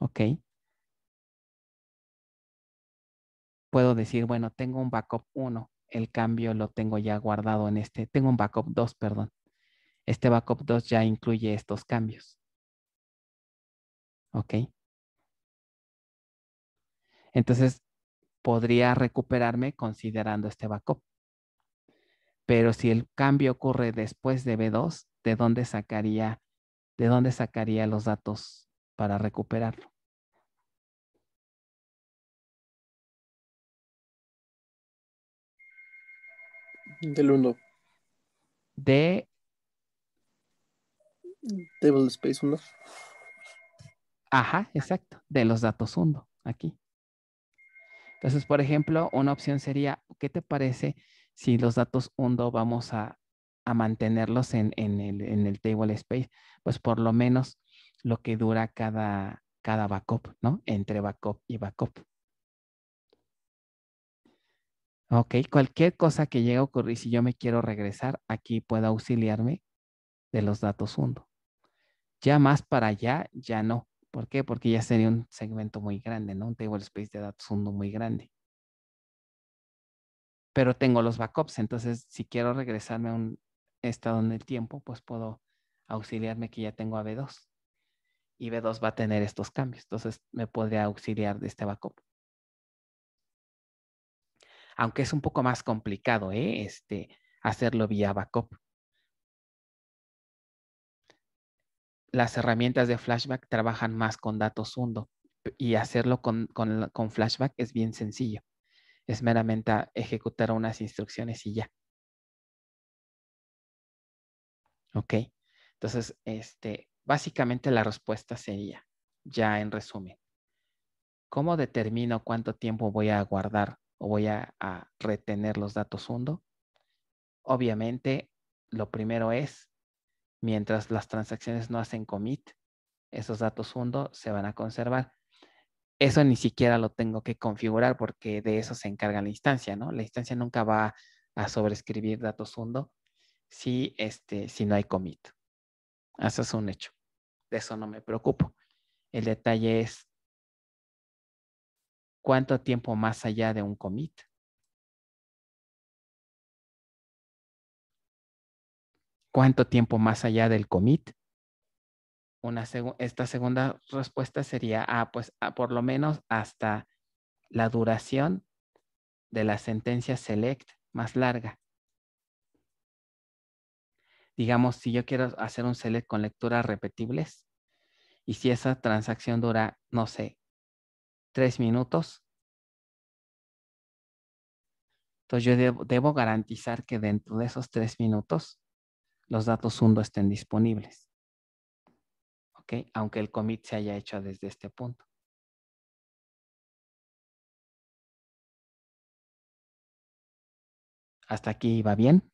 ¿ok? Puedo decir, bueno, tengo un
backup 1, el cambio lo tengo ya guardado en este, tengo un backup 2, perdón.
Este backup 2 ya incluye estos cambios.
¿Ok? Entonces,
podría recuperarme
considerando este backup. Pero si el cambio ocurre después de B2,
¿de dónde sacaría ¿de dónde sacaría los datos para recuperarlo? Del 1. De.
Table Space 1. Ajá, exacto. De los datos 1, aquí. Entonces, por ejemplo, una opción sería, ¿qué te parece si los datos 1 vamos a a mantenerlos en, el, table space, pues por lo menos lo que dura cada, cada backup, ¿no? Entre backup y backup. Ok, cualquier cosa que llegue a ocurrir, si yo me quiero regresar, aquí puedo auxiliarme
de los datos undo.
Ya más para allá, ya no. ¿Por qué? Porque ya sería un segmento muy grande, ¿no? Un table space de datos undo muy grande. Pero tengo los backups, entonces si quiero regresarme a un, estado en el tiempo, pues puedo auxiliarme que ya tengo a B2 y B2 va a tener estos cambios. Entonces me podría auxiliar de este backup. Aunque es un poco más complicado ¿eh? este, hacerlo vía backup. Las herramientas de flashback trabajan más con datos hundo y hacerlo con, con, con flashback es bien sencillo. Es meramente ejecutar unas instrucciones y ya. ¿Ok? Entonces, este, básicamente la respuesta sería, ya en resumen, ¿cómo determino cuánto tiempo voy a guardar o voy a, retener los datos hundo? Obviamente, lo primero es, mientras las transacciones no hacen commit, esos datos hundo se van a conservar. Eso ni siquiera lo tengo que configurar porque de eso se encarga la instancia, ¿no? La instancia nunca va a sobreescribir datos hundo si, este, si no hay commit. Eso es un hecho. De eso no me preocupo. El detalle es
cuánto tiempo más allá de un commit. ¿Cuánto tiempo
más allá del commit? esta segunda respuesta sería, ah,
pues ah, por lo menos hasta la duración de la sentencia select más larga digamos, si yo
quiero hacer un select con lecturas repetibles y si esa transacción dura, no sé, tres minutos, entonces yo debo, garantizar que dentro de esos tres minutos los datos undo
estén disponibles. ¿Ok? Aunque el commit se haya hecho desde este punto. ¿Hasta aquí va bien?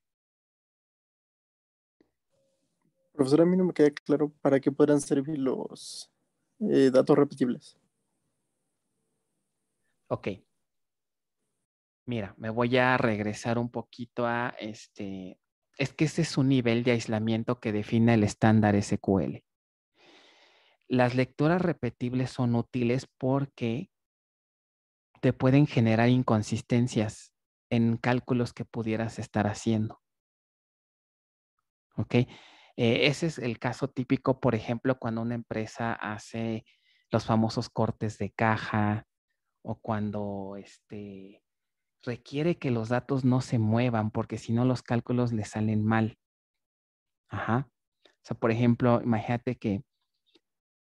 Profesor, a mí no me queda claro para qué podrán servir los eh, datos repetibles.
Ok. Mira, me voy a regresar un poquito a este. Es que este es un nivel de aislamiento que define el estándar SQL. Las lecturas repetibles son útiles porque te pueden generar inconsistencias en cálculos que pudieras estar haciendo. ¿Ok? Eh, ese es el caso típico, por ejemplo, cuando una empresa hace los famosos cortes de caja o cuando este, requiere que los datos no se muevan porque si no los cálculos le salen mal. Ajá. O sea, por ejemplo, imagínate que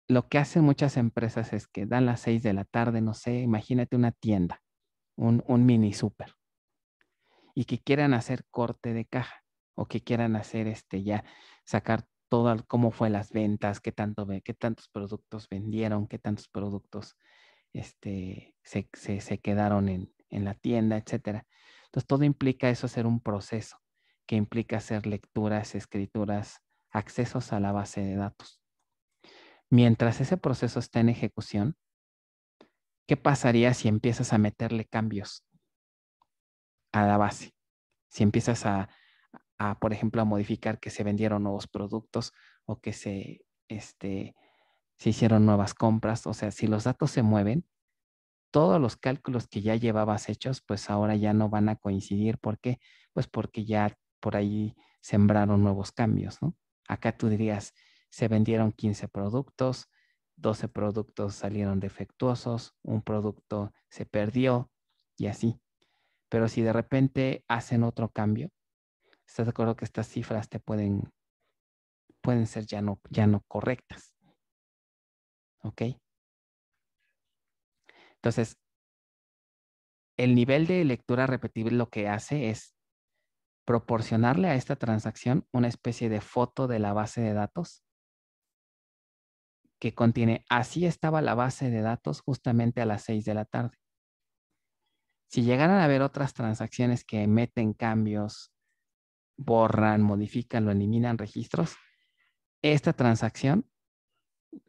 lo que hacen muchas empresas es que dan las seis de la tarde, no sé, imagínate una tienda, un, un mini super, y que quieran hacer corte de caja o que quieran hacer este ya sacar todo cómo fue las ventas, qué, tanto, qué tantos productos vendieron, qué tantos productos este, se, quedaron en, en, la tienda, etc. Entonces, todo implica eso hacer un proceso que implica hacer lecturas, escrituras, accesos a la base de datos. Mientras ese proceso está en ejecución, ¿qué pasaría si empiezas a meterle cambios a la base? Si empiezas a por ejemplo, a modificar que se vendieron nuevos productos o que se, este, se hicieron nuevas compras. O sea, si los datos se mueven, todos los cálculos que ya llevabas hechos, pues ahora ya no van a coincidir. ¿Por qué? Pues porque ya por ahí sembraron nuevos cambios, ¿no? Acá tú dirías, se vendieron 15 productos, 12 productos salieron defectuosos, un producto se perdió y así. Pero si de repente hacen otro cambio, ¿Estás de acuerdo que estas cifras te pueden,
pueden ser ya no, ya no correctas? ¿Ok? Entonces, el nivel de lectura repetible lo
que hace es proporcionarle a esta transacción una especie de foto de la base de datos que contiene, así estaba la base de datos justamente a las seis de la tarde. Si llegaran a haber otras transacciones que meten cambios, borran, modifican, lo eliminan registros, esta transacción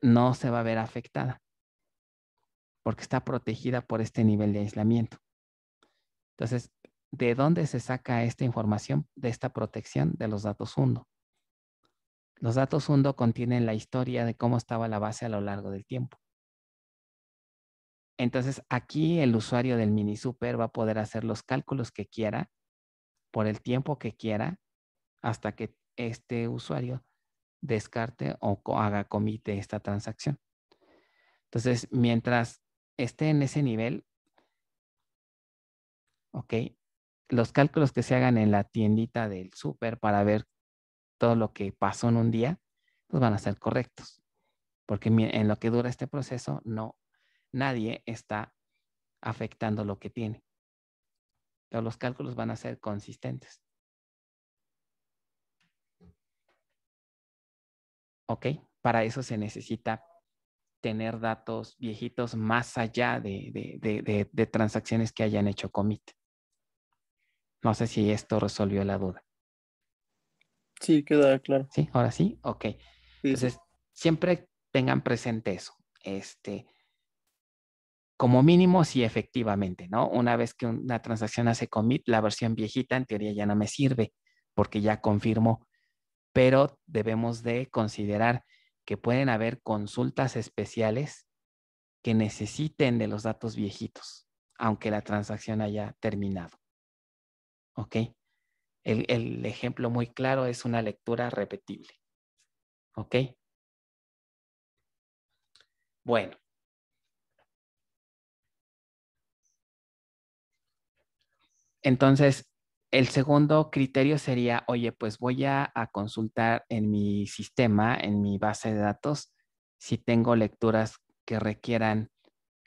no se va a ver afectada porque está protegida por este nivel de aislamiento. Entonces, ¿de dónde se saca esta información de esta protección de los datos UNDO? Los datos UNDO contienen la historia de cómo estaba la base a lo largo del tiempo. Entonces, aquí el usuario del mini super va a poder hacer los cálculos que quiera por el tiempo que quiera hasta que este usuario descarte o haga comite esta transacción. Entonces, mientras esté en ese nivel, ok, los cálculos que se hagan en la tiendita del súper para ver todo lo que pasó en un día, pues van a ser correctos. Porque en lo que dura este proceso, no, nadie está afectando lo que tiene pero los cálculos van a ser consistentes. ¿Ok? Para eso se necesita tener datos viejitos más allá de, de, transacciones que hayan hecho commit. No sé si esto resolvió la duda. Sí, queda claro. Sí, ahora sí, ok. Entonces, siempre tengan presente eso. Este, como mínimo sí efectivamente, ¿no? Una vez que una transacción hace commit, la versión viejita en teoría ya no me sirve porque ya confirmó, pero debemos de considerar que pueden haber consultas especiales que necesiten de los datos viejitos, aunque la transacción haya terminado.
¿Ok?
El, el ejemplo muy claro es una lectura repetible.
¿Ok? Bueno,
Entonces, el segundo criterio sería, oye, pues voy a, consultar en mi sistema, en mi base de datos, si tengo lecturas que requieran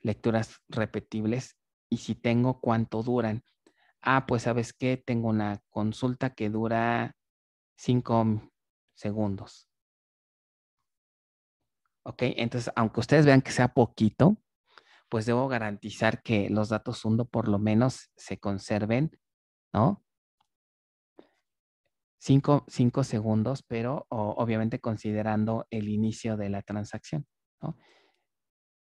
lecturas repetibles y si tengo cuánto duran. Ah, pues sabes qué, tengo una consulta que dura cinco segundos. Ok, entonces, aunque ustedes vean que sea poquito, pues debo garantizar que los datos UNDO por lo menos se conserven, ¿no? Cinco, segundos, pero obviamente considerando el inicio de la transacción, ¿no?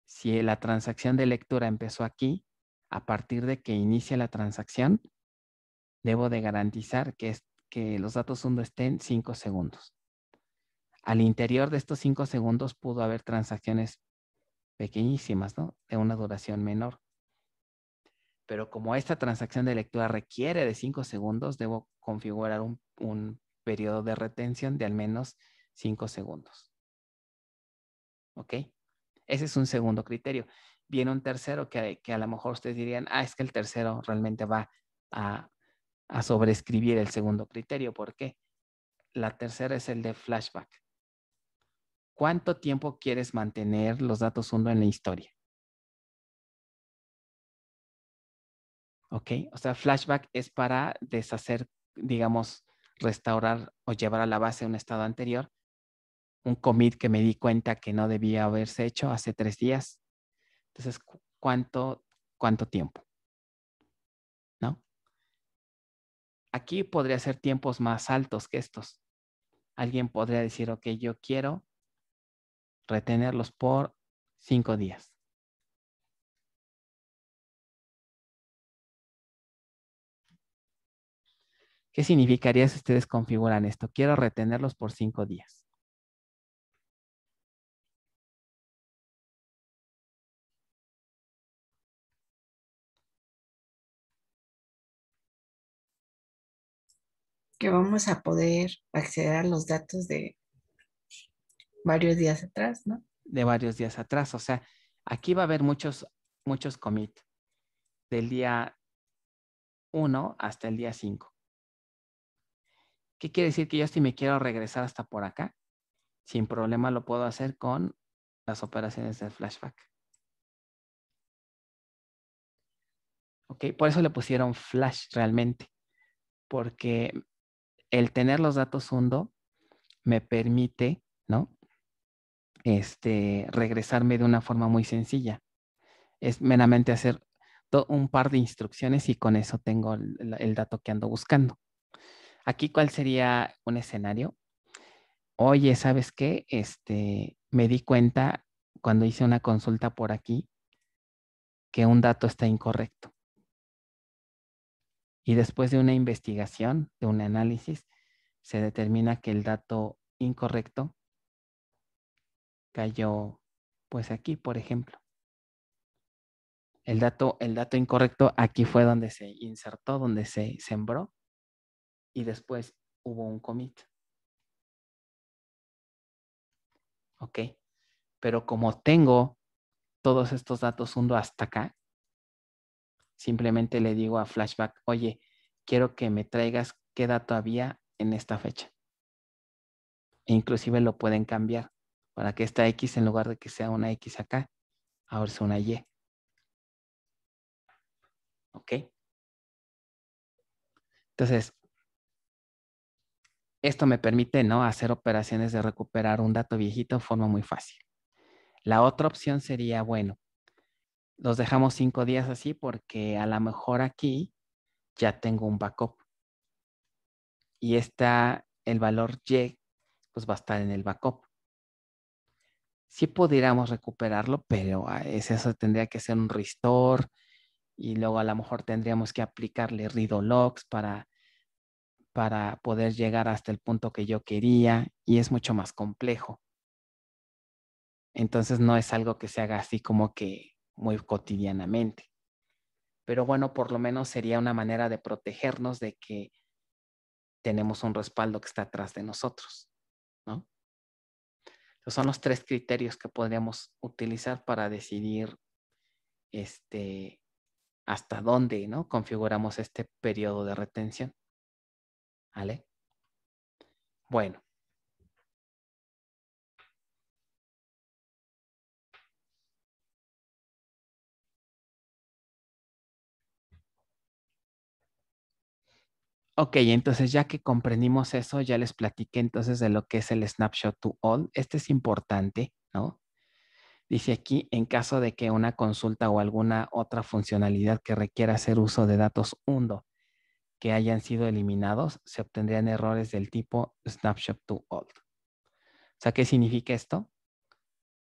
Si la transacción de lectura empezó aquí, a partir de que inicia la transacción, debo de garantizar que, que los datos UNDO estén cinco segundos. Al interior de estos cinco segundos pudo haber transacciones pequeñísimas, ¿no? De una duración menor. Pero como esta transacción de lectura requiere de 5 segundos, debo configurar un, un periodo de retención de al menos 5 segundos. ¿Ok? Ese es un segundo criterio. Viene un tercero que, a lo mejor ustedes dirían, ah, es que el tercero realmente va a, a sobreescribir el segundo criterio. ¿Por qué? La tercera es el de flashback.
¿Cuánto tiempo quieres mantener los datos uno en la historia? ¿Ok? O sea, flashback es para deshacer, digamos, restaurar o llevar a la base un estado anterior.
Un commit que me di cuenta que no debía haberse hecho hace tres días. Entonces, ¿cuánto, cuánto tiempo? ¿No? Aquí podría ser tiempos más altos que estos. Alguien podría decir,
ok, yo quiero retenerlos por cinco días.
¿Qué significaría si ustedes configuran esto? Quiero retenerlos por cinco días.
que vamos a poder acceder a los datos de
varios días atrás, ¿no? De varios días atrás. O sea, aquí va a haber muchos, muchos commit del día 1 hasta el día 5. ¿Qué quiere decir que yo si me quiero regresar hasta por acá, sin problema lo puedo hacer con las operaciones del flashback? ¿Ok? Por eso le pusieron flash realmente, porque el tener los datos hundo me permite, ¿no? este, regresarme de una forma muy sencilla. Es meramente hacer un par de instrucciones y con eso tengo el, dato que ando buscando. Aquí, ¿cuál sería un escenario? Oye, ¿sabes qué? Este, me di cuenta cuando hice una consulta por aquí que un dato está incorrecto. Y después de una investigación, de un análisis, se determina que el dato incorrecto cayó pues aquí, por ejemplo. El dato, el dato incorrecto aquí fue donde se insertó, donde se
sembró y después hubo un commit. ¿Ok? Pero como tengo todos estos
datos hundo hasta acá, simplemente le digo a Flashback, oye, quiero que me traigas qué dato había en esta fecha. E inclusive lo pueden cambiar para que esta X en lugar de que sea una X acá, ahora sea una
Y. ¿Ok? Entonces, esto me permite ¿no? hacer operaciones de
recuperar un dato viejito de forma muy fácil. La otra opción sería, bueno, los dejamos cinco días así porque a lo mejor aquí ya tengo un backup. Y está el valor Y, pues va a estar en el backup sí pudiéramos recuperarlo, pero ah, eso tendría que ser un restore y luego a lo mejor tendríamos que aplicarle Ridolox para, para poder llegar hasta el punto que yo quería y es mucho más complejo. Entonces no es algo que se haga así como que muy cotidianamente. Pero bueno, por lo menos sería una manera de protegernos de que tenemos un respaldo que está atrás de nosotros, ¿no? Pues, son los tres criterios que podríamos utilizar para decidir este, hasta dónde ¿no? configuramos este periodo de
retención. ¿Vale? Bueno,
Ok, entonces ya que comprendimos eso, ya les platiqué entonces de lo que es el snapshot
to all. Este es importante, ¿no? Dice aquí, en caso de que una consulta o alguna otra funcionalidad que requiera hacer uso de datos UNDO que hayan sido eliminados, se obtendrían errores del tipo snapshot to all. O sea, ¿qué significa esto?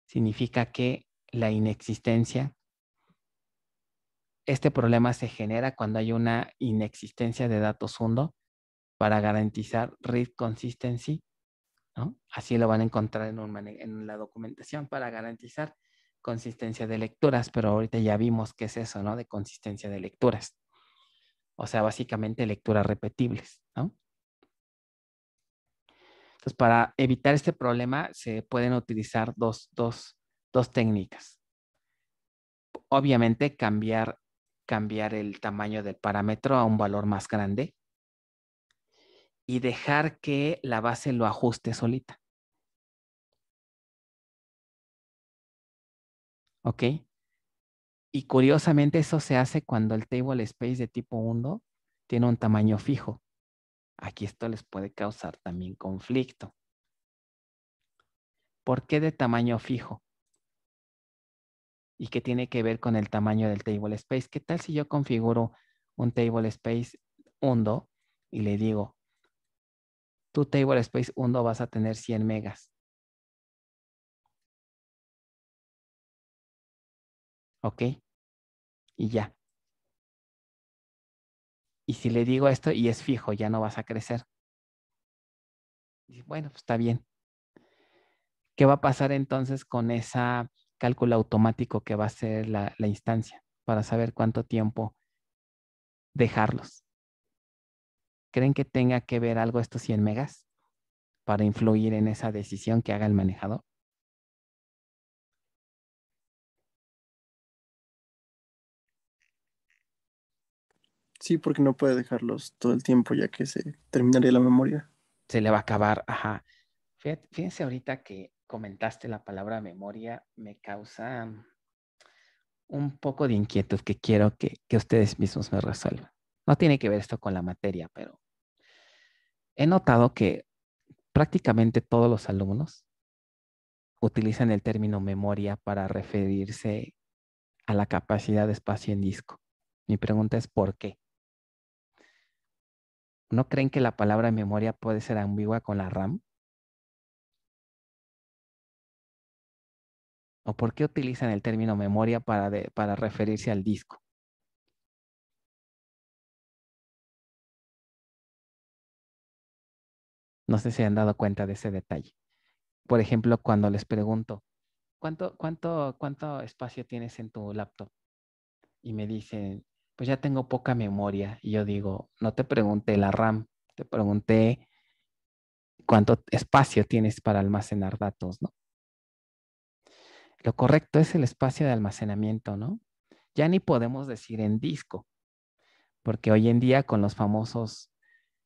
Significa que la inexistencia este problema se genera cuando hay una inexistencia de datos hundo para garantizar read consistency. Así lo van a encontrar en, la documentación para garantizar consistencia de lecturas, pero ahorita ya vimos qué es eso, ¿no? De consistencia de lecturas. O sea, básicamente lecturas repetibles, ¿no? Entonces, para evitar este problema se pueden utilizar dos, dos técnicas. Obviamente, cambiar cambiar el tamaño del parámetro a un valor más grande
y dejar que la base lo ajuste solita. ¿Ok? Y curiosamente eso se hace cuando el table space de tipo 1 tiene un tamaño fijo. Aquí esto les puede causar también conflicto. ¿Por qué de tamaño fijo? y que tiene
que ver con el tamaño del table space. ¿Qué tal si yo configuro un table space
hundo y le digo, tu table space hondo vas a tener 100 megas? ¿Ok? Y ya. Y si le digo
esto y es fijo, ya no vas a crecer. bueno, pues, está bien.
¿Qué va a pasar entonces con esa cálculo automático que va a hacer la, la instancia para saber cuánto tiempo dejarlos.
¿Creen que tenga que ver algo estos 100 megas para influir en esa
decisión que haga el manejador? Sí, porque no puede dejarlos
todo el tiempo ya que se terminaría la memoria. Se le va a acabar, ajá. Fíjense ahorita que comentaste la palabra memoria, me causa un poco de inquietud que quiero que, que ustedes mismos me resuelvan. No tiene que ver esto con la materia, pero he notado que prácticamente todos los alumnos utilizan el término memoria para referirse a la capacidad de espacio en disco. Mi pregunta es ¿por qué?
¿No creen que la palabra memoria puede ser ambigua con la RAM?
¿O por qué utilizan el término memoria para, referirse al disco? No sé si han dado cuenta de ese detalle.
Por ejemplo, cuando les pregunto,
¿cuánto, cuánto espacio tienes en tu laptop? Y me dicen, pues ya tengo poca memoria. Y yo digo, no te pregunté la RAM, te pregunté cuánto espacio tienes para almacenar datos, ¿no? Lo correcto es el espacio de almacenamiento, ¿no? Ya ni podemos decir en disco, porque hoy en día con los famosos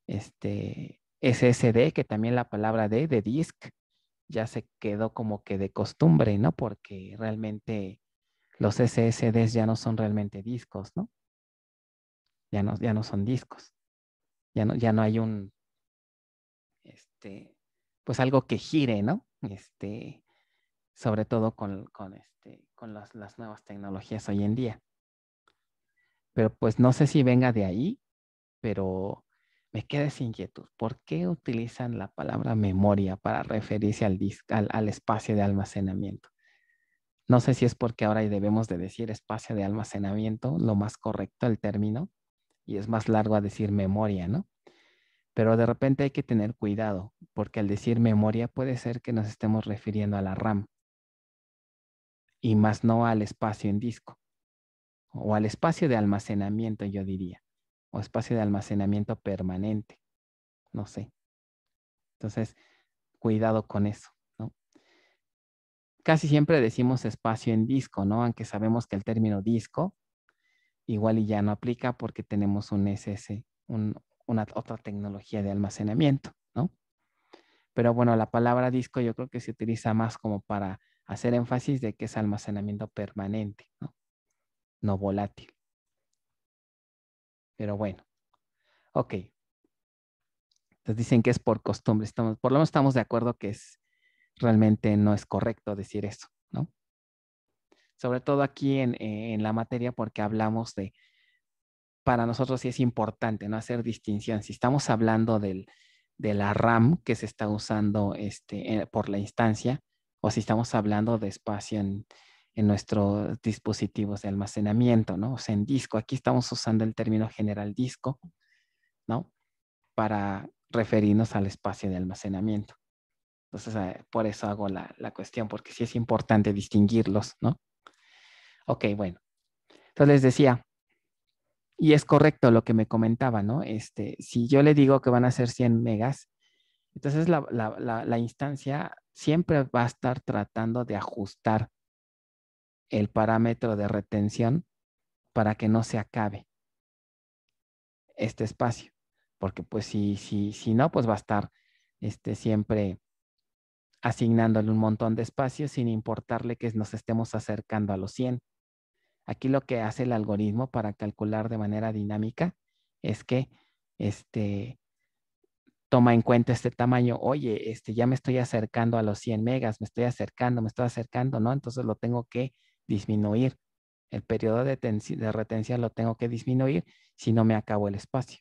SSD, este, que también la palabra de de disc ya se quedó como que de costumbre, ¿no? Porque realmente los SSDs ya no son realmente discos, ¿no? Ya no, ya no son discos. Ya no, ya no hay un, este, pues algo que gire, ¿no? Este, sobre todo con, con, este, las, nuevas tecnologías hoy en día. Pero pues no sé si venga de ahí, pero me queda esa inquietud. ¿Por qué utilizan la palabra memoria para referirse al, al, espacio de almacenamiento? No sé si es porque ahora debemos de decir espacio de almacenamiento, lo más correcto el término, y es más largo a decir memoria, ¿no? Pero de repente hay que tener cuidado, porque al decir memoria puede ser que nos estemos refiriendo a la RAM y más no al espacio en disco o al espacio de almacenamiento, yo diría, o espacio de almacenamiento permanente, no sé. Entonces, cuidado con eso, ¿no? Casi siempre decimos espacio en disco, ¿no? Aunque sabemos que el término disco igual y ya no aplica porque tenemos un SS, una otra tecnología de almacenamiento, ¿no? Pero bueno, la palabra disco yo creo que se utiliza más como para hacer énfasis de que es almacenamiento permanente, ¿no? volátil. Pero bueno, ok. Entonces dicen que es por costumbre, estamos, por lo menos estamos de acuerdo que es, realmente no es correcto decir eso, ¿no? Sobre todo aquí en, la materia porque hablamos de, para nosotros sí es importante, ¿no? Hacer distinción. Si estamos hablando del, de la RAM que se está usando este, eh, por la instancia, o si estamos hablando de espacio en, nuestros dispositivos de almacenamiento, ¿no? O sea, en disco. Aquí estamos usando el término general disco, ¿no? Para referirnos al espacio de almacenamiento. Entonces, eh, por eso hago la, la, cuestión, porque sí es importante distinguirlos, ¿no? Ok, bueno. Entonces les decía, y es correcto lo que me comentaba, ¿no? Este, si yo le digo que van a ser 100 megas, entonces la, la, instancia siempre va a estar tratando de ajustar el parámetro de retención para que no se acabe este espacio. Porque pues si, si, si no, pues va a estar este, siempre asignándole un montón de espacio sin importarle que nos estemos acercando a los 100. Aquí lo que hace el algoritmo para calcular de manera dinámica es que este, toma en cuenta este tamaño, oye, este, ya me estoy acercando a los 100 megas, me estoy acercando, me estoy acercando, ¿no? Entonces lo tengo que disminuir. El periodo de, retención lo tengo que disminuir si no me acabo el espacio.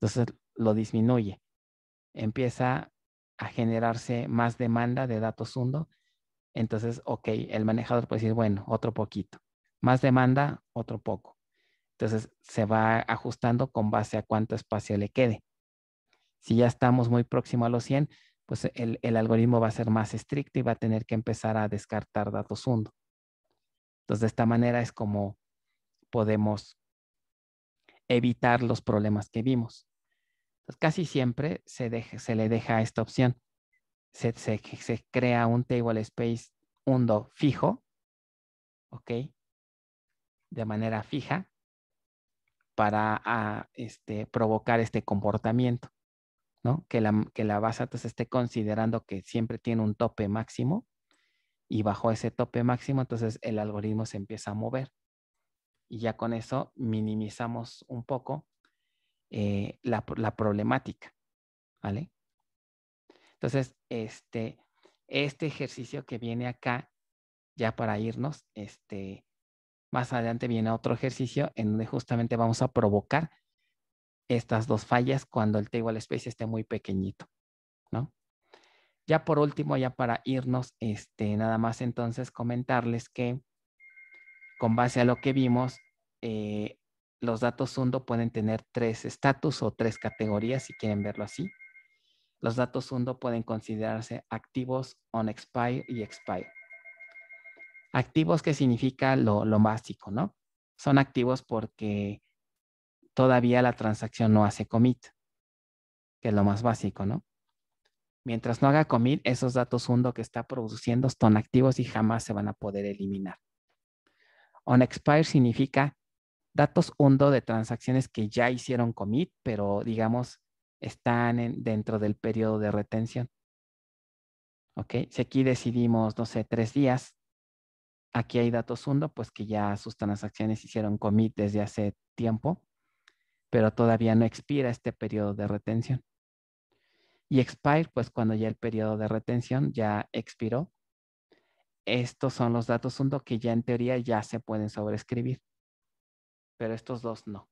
Entonces lo disminuye. Empieza a generarse más demanda de datos hundo. Entonces, ok, el manejador puede decir, bueno, otro poquito. Más demanda, otro poco. Entonces se va ajustando con base a cuánto espacio le quede. Si ya estamos muy próximo a los 100, pues el, algoritmo va a ser más estricto y va a tener que empezar a descartar datos 1. Entonces, de esta manera es como podemos evitar los problemas que vimos. casi siempre se, le deja esta opción. Se, crea un table space undo fijo, ¿ok? De manera fija para ah, este, provocar este comportamiento. Que la, que la base esté considerando que siempre tiene un tope máximo y bajo ese tope máximo entonces el algoritmo se empieza a mover. Y ya con eso minimizamos un poco eh, la, problemática, ¿vale? Entonces, este, este ejercicio que viene acá, ya para irnos, este, más adelante viene otro ejercicio en donde justamente vamos a provocar estas dos fallas cuando el table space esté muy pequeñito, ¿no? Ya por último, ya para irnos, este, nada más entonces comentarles que con base a lo que vimos, eh, los datos undo pueden tener tres estatus o tres categorías si quieren verlo así. Los datos undo pueden considerarse activos, on expire y expire. Activos que significa lo, lo básico, ¿no? Son activos porque todavía la transacción no hace commit, que es lo más básico, ¿no? Mientras no haga commit, esos datos hundo que está produciendo están activos y jamás se van a poder eliminar. On expire significa datos hundo de transacciones que ya hicieron commit, pero digamos están dentro del periodo de retención. ¿Ok? Si aquí decidimos, no sé, tres días, aquí hay datos hundo, pues que ya sus transacciones hicieron commit desde hace tiempo pero todavía no expira este periodo de retención. Y expire, pues cuando ya el periodo de retención ya expiró, estos son los datos hundo que ya en teoría ya se
pueden sobreescribir,
pero estos dos no,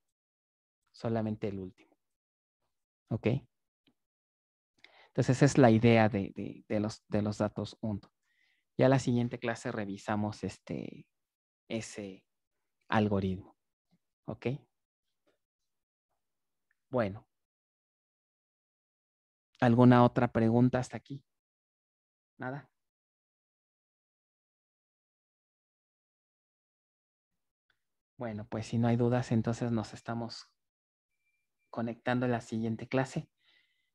solamente el último.
¿Ok? Entonces esa es la idea de, de,
los, de los datos hundo. Ya la siguiente clase revisamos este,
ese algoritmo. ¿Ok?
Bueno, ¿alguna otra pregunta hasta aquí? Nada. Bueno, pues si no hay dudas, entonces nos estamos
conectando a la siguiente clase.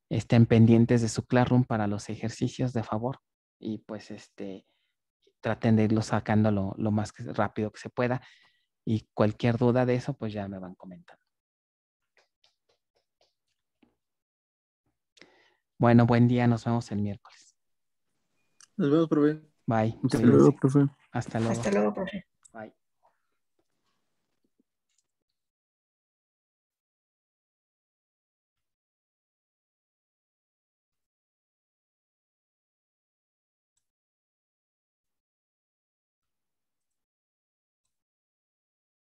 Estén pendientes de su Classroom para los ejercicios, de favor. Y pues este, traten de irlo sacando lo más rápido que se pueda. Y cualquier duda de eso, pues ya me van comentando. Bueno, buen día, nos vemos el miércoles.
Nos vemos, profe.
Bye. Hasta luego, profe. Hasta luego. Hasta luego,
profe.